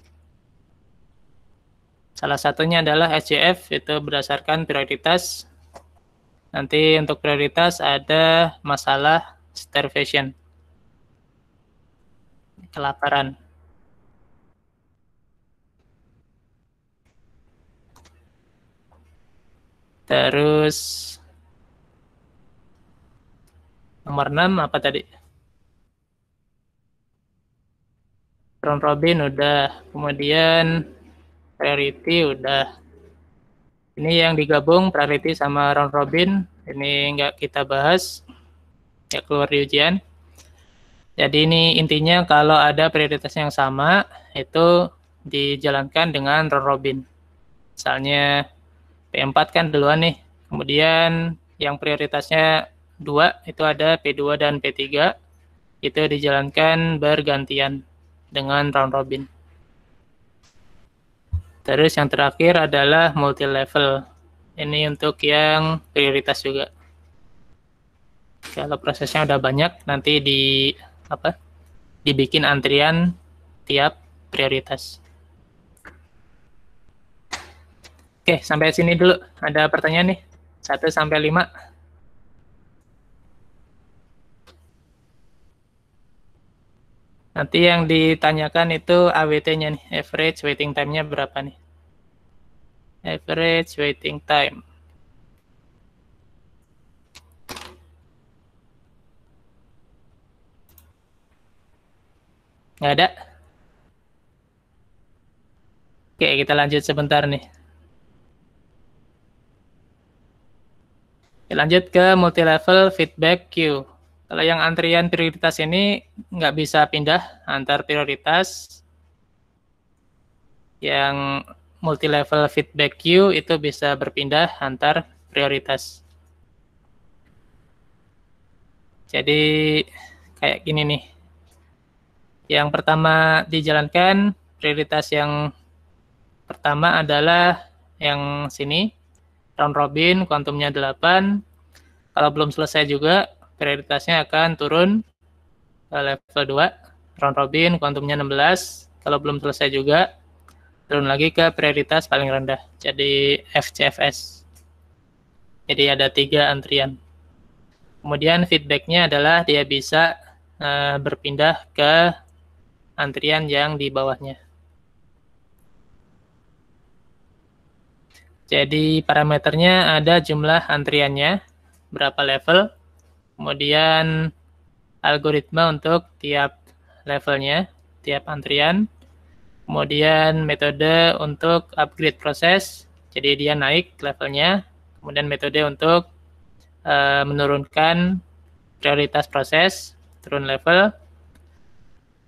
Salah satunya adalah SJF, itu berdasarkan prioritas. Nanti untuk prioritas ada masalah starvation kelaparan terus nomor 6 apa tadi Ron robin udah kemudian priority udah ini yang digabung priority sama Ron robin ini nggak kita bahas ya keluar di ujian jadi ini intinya kalau ada prioritas yang sama itu dijalankan dengan round robin. Misalnya P4 kan duluan nih. Kemudian yang prioritasnya dua itu ada P2 dan P3 itu dijalankan bergantian dengan round robin. Terus yang terakhir adalah multi level. Ini untuk yang prioritas juga. Kalau prosesnya udah banyak nanti di apa dibikin antrian tiap prioritas. Oke, sampai sini dulu. Ada pertanyaan nih? 1 sampai 5. Nanti yang ditanyakan itu AWT-nya nih, average waiting time-nya berapa nih? Average waiting time. Nggak ada? Oke, kita lanjut sebentar nih. Oke, lanjut ke multi-level feedback queue. Kalau yang antrian prioritas ini nggak bisa pindah antar prioritas. Yang multi-level feedback queue itu bisa berpindah antar prioritas. Jadi kayak gini nih. Yang pertama dijalankan, prioritas yang pertama adalah yang sini, round robin, kuantumnya 8. Kalau belum selesai juga, prioritasnya akan turun ke level 2, round robin, kuantumnya 16. Kalau belum selesai juga, turun lagi ke prioritas paling rendah, jadi FCFS. Jadi ada tiga antrian. Kemudian feedbacknya adalah dia bisa uh, berpindah ke antrian yang di bawahnya. Jadi parameternya ada jumlah antriannya, berapa level, kemudian algoritma untuk tiap levelnya, tiap antrian, kemudian metode untuk upgrade proses, jadi dia naik levelnya, kemudian metode untuk uh, menurunkan prioritas proses, turun level,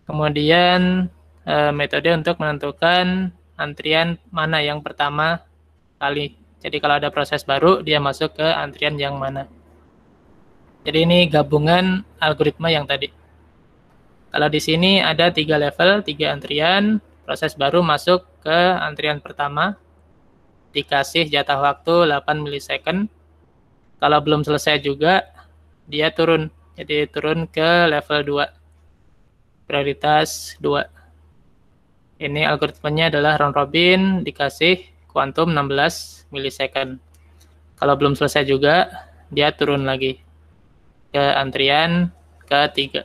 Kemudian eh, metode untuk menentukan antrian mana yang pertama kali. Jadi kalau ada proses baru, dia masuk ke antrian yang mana. Jadi ini gabungan algoritma yang tadi. Kalau di sini ada tiga level, tiga antrian, proses baru masuk ke antrian pertama, dikasih jatah waktu 8 milisecond. Kalau belum selesai juga, dia turun. Jadi turun ke level 2 prioritas dua. Ini algoritmanya adalah round robin dikasih kuantum 16 milisecond. Kalau belum selesai juga, dia turun lagi ke antrian ketiga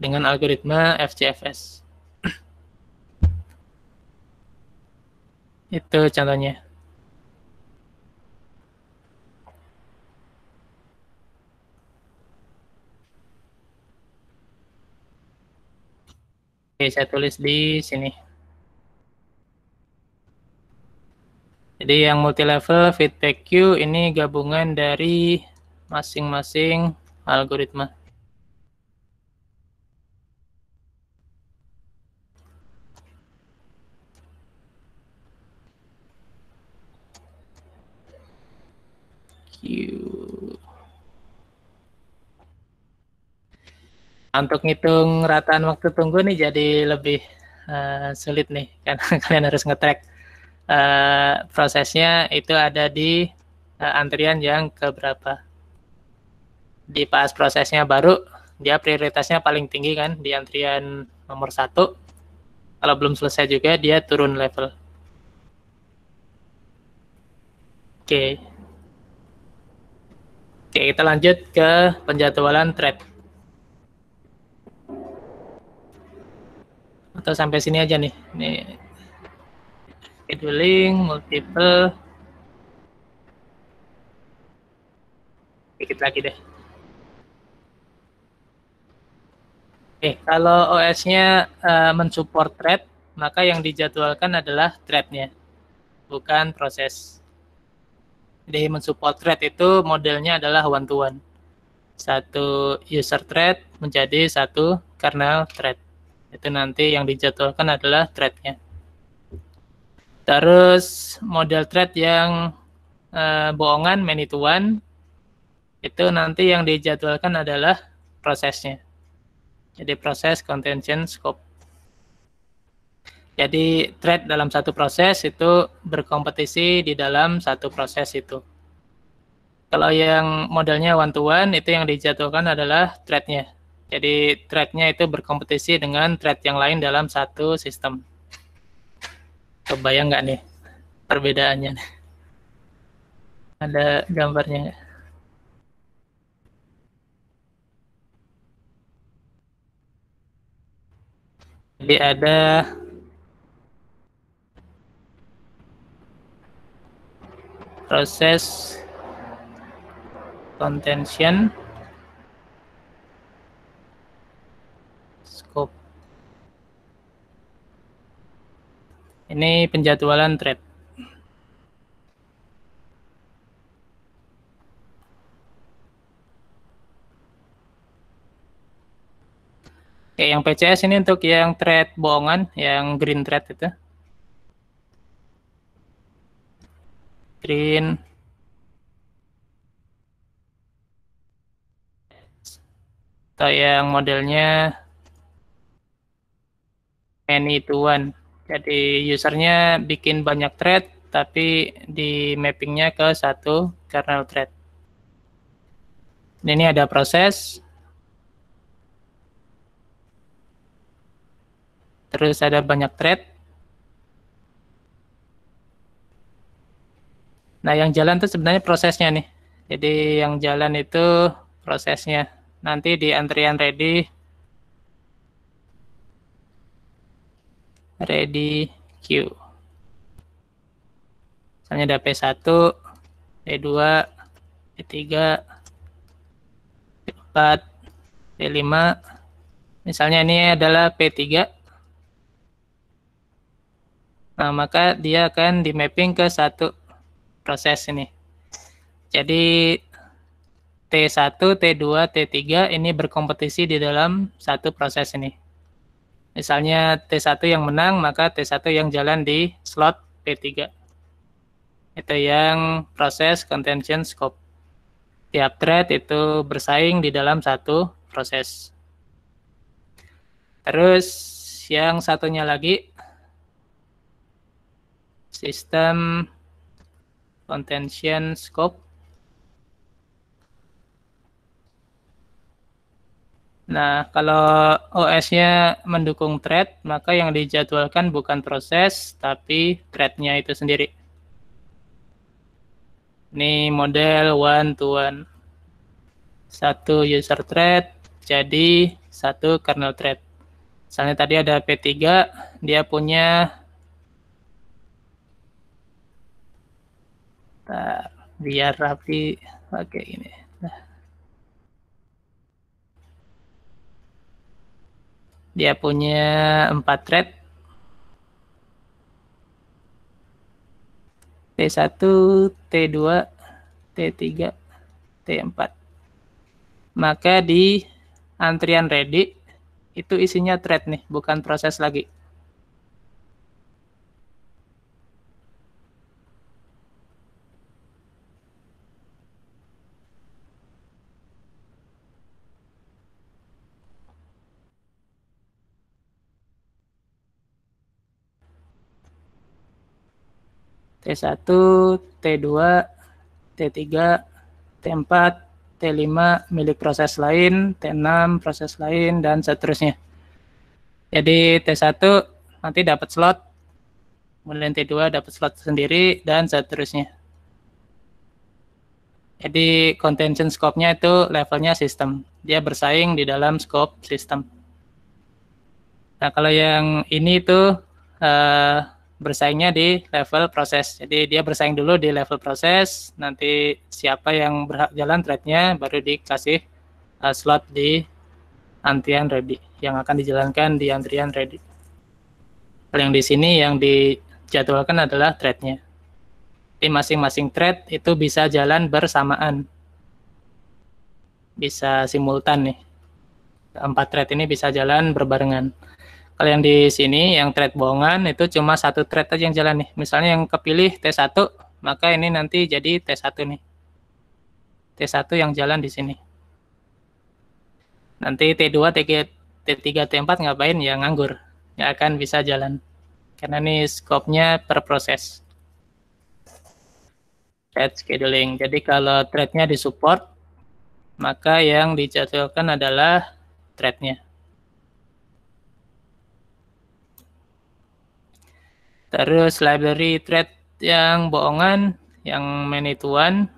dengan algoritma FCFS. Itu contohnya. Oke, saya tulis di sini. Jadi yang multi level feedback queue ini gabungan dari masing-masing algoritma. Queue. untuk ngitung rataan waktu tunggu nih jadi lebih uh, sulit nih karena kalian harus ngetrack uh, prosesnya itu ada di uh, antrian yang keberapa di pas prosesnya baru dia prioritasnya paling tinggi kan di antrian nomor satu kalau belum selesai juga dia turun level oke okay. oke kita lanjut ke penjadwalan thread atau sampai sini aja nih ini scheduling multiple sedikit lagi deh Oke, kalau OS-nya uh, eh, mensupport thread, maka yang dijadwalkan adalah thread bukan proses. Jadi mensupport thread itu modelnya adalah one to -one. Satu user thread menjadi satu kernel thread itu nanti yang dijadwalkan adalah threadnya terus model thread yang uh, bohongan many to one itu nanti yang dijadwalkan adalah prosesnya jadi proses contention scope jadi thread dalam satu proses itu berkompetisi di dalam satu proses itu. Kalau yang modelnya one to one itu yang dijadwalkan adalah threadnya. Jadi threadnya itu berkompetisi dengan thread yang lain dalam satu sistem. Kebayang nggak nih perbedaannya? Ada gambarnya nggak? Jadi ada proses contention Ini penjadwalan trade. Oke, yang PCS ini untuk yang trade bohongan, yang green trade itu. Green atau yang modelnya any to one. Jadi usernya bikin banyak thread tapi di mappingnya ke satu kernel thread. Ini ada proses. Terus ada banyak thread. Nah, yang jalan itu sebenarnya prosesnya nih. Jadi yang jalan itu prosesnya. Nanti di antrian ready ready Q. Misalnya ada P1, P2, P3, P4, P5. Misalnya ini adalah P3. Nah, maka dia akan di mapping ke satu proses ini. Jadi T1, T2, T3 ini berkompetisi di dalam satu proses ini. Misalnya T1 yang menang, maka T1 yang jalan di slot P3. Itu yang proses contention scope. Tiap thread itu bersaing di dalam satu proses. Terus yang satunya lagi, sistem contention scope Nah, kalau OS-nya mendukung thread, maka yang dijadwalkan bukan proses, tapi thread-nya itu sendiri. Ini model one to one. Satu user thread, jadi satu kernel thread. Misalnya tadi ada P3, dia punya... Bentar, biar rapi. pakai ini. Dia punya empat thread. T1, T2, T3, T4. Maka di antrian ready itu isinya thread nih, bukan proses lagi. T1, T2, T3, T4, T5 milik proses lain, T6 proses lain, dan seterusnya. Jadi T1 nanti dapat slot, kemudian T2 dapat slot sendiri, dan seterusnya. Jadi contention scope-nya itu levelnya sistem. Dia bersaing di dalam scope sistem. Nah kalau yang ini itu uh, eh, bersaingnya di level proses. Jadi dia bersaing dulu di level proses, nanti siapa yang berhak jalan trade-nya baru dikasih uh, slot di antrian ready yang akan dijalankan di antrian ready. Kalau yang di sini yang dijadwalkan adalah trade-nya. Di masing-masing trade itu bisa jalan bersamaan. Bisa simultan nih. Empat trade ini bisa jalan berbarengan kalian di sini yang thread bohongan itu cuma satu thread aja yang jalan nih. Misalnya yang kepilih T1, maka ini nanti jadi T1 nih. T1 yang jalan di sini. Nanti T2, T3, T3 T4 ngapain ya nganggur. Nggak ya akan bisa jalan. Karena ini skopnya per proses. Thread scheduling. Jadi kalau threadnya support, maka yang dijadwalkan adalah thread-nya. Terus library thread yang bohongan, yang manituan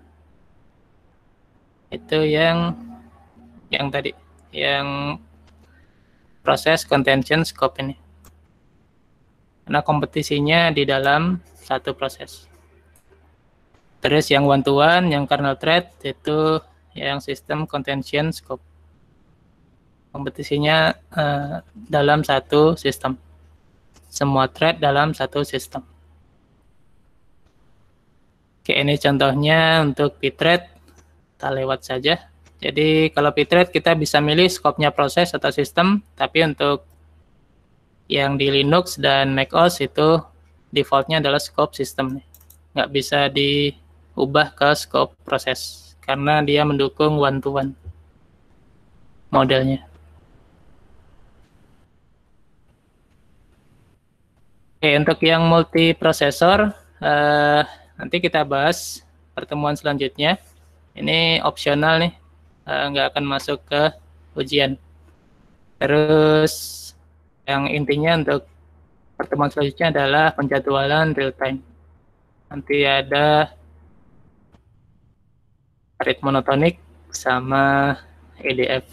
itu yang yang tadi, yang proses contention scope ini. Karena kompetisinya di dalam satu proses. Terus yang one to one, yang kernel thread itu yang sistem contention scope. Kompetisinya uh, dalam satu sistem semua thread dalam satu sistem. Oke, ini contohnya untuk pthread. Kita lewat saja. Jadi kalau pthread kita bisa milih scope-nya proses atau sistem, tapi untuk yang di Linux dan macOS itu defaultnya adalah scope sistem. Nggak bisa diubah ke scope proses karena dia mendukung one-to-one -one modelnya. Oke, untuk yang multiprosesor uh, eh, nanti kita bahas pertemuan selanjutnya. Ini opsional nih, uh, nggak akan masuk ke ujian. Terus yang intinya untuk pertemuan selanjutnya adalah penjadwalan real time. Nanti ada rate monotonik sama EDF.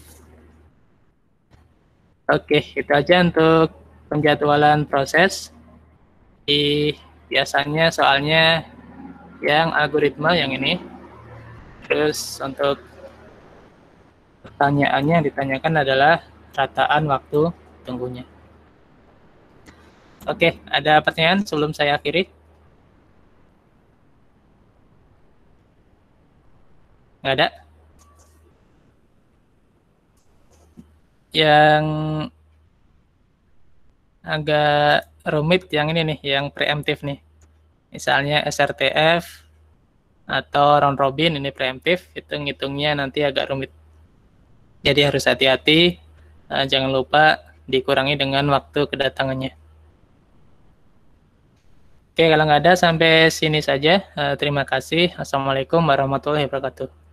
Oke, itu aja untuk penjadwalan proses biasanya soalnya yang algoritma yang ini. Terus untuk pertanyaannya yang ditanyakan adalah rataan waktu tunggunya. Oke, ada pertanyaan sebelum saya akhiri? Nggak ada? Yang agak rumit yang ini nih, yang preemptif nih. Misalnya SRTF atau round robin ini preemptif, itu hitungnya nanti agak rumit. Jadi harus hati-hati, nah, jangan lupa dikurangi dengan waktu kedatangannya. Oke, kalau nggak ada sampai sini saja. Eh, terima kasih. Assalamualaikum warahmatullahi wabarakatuh.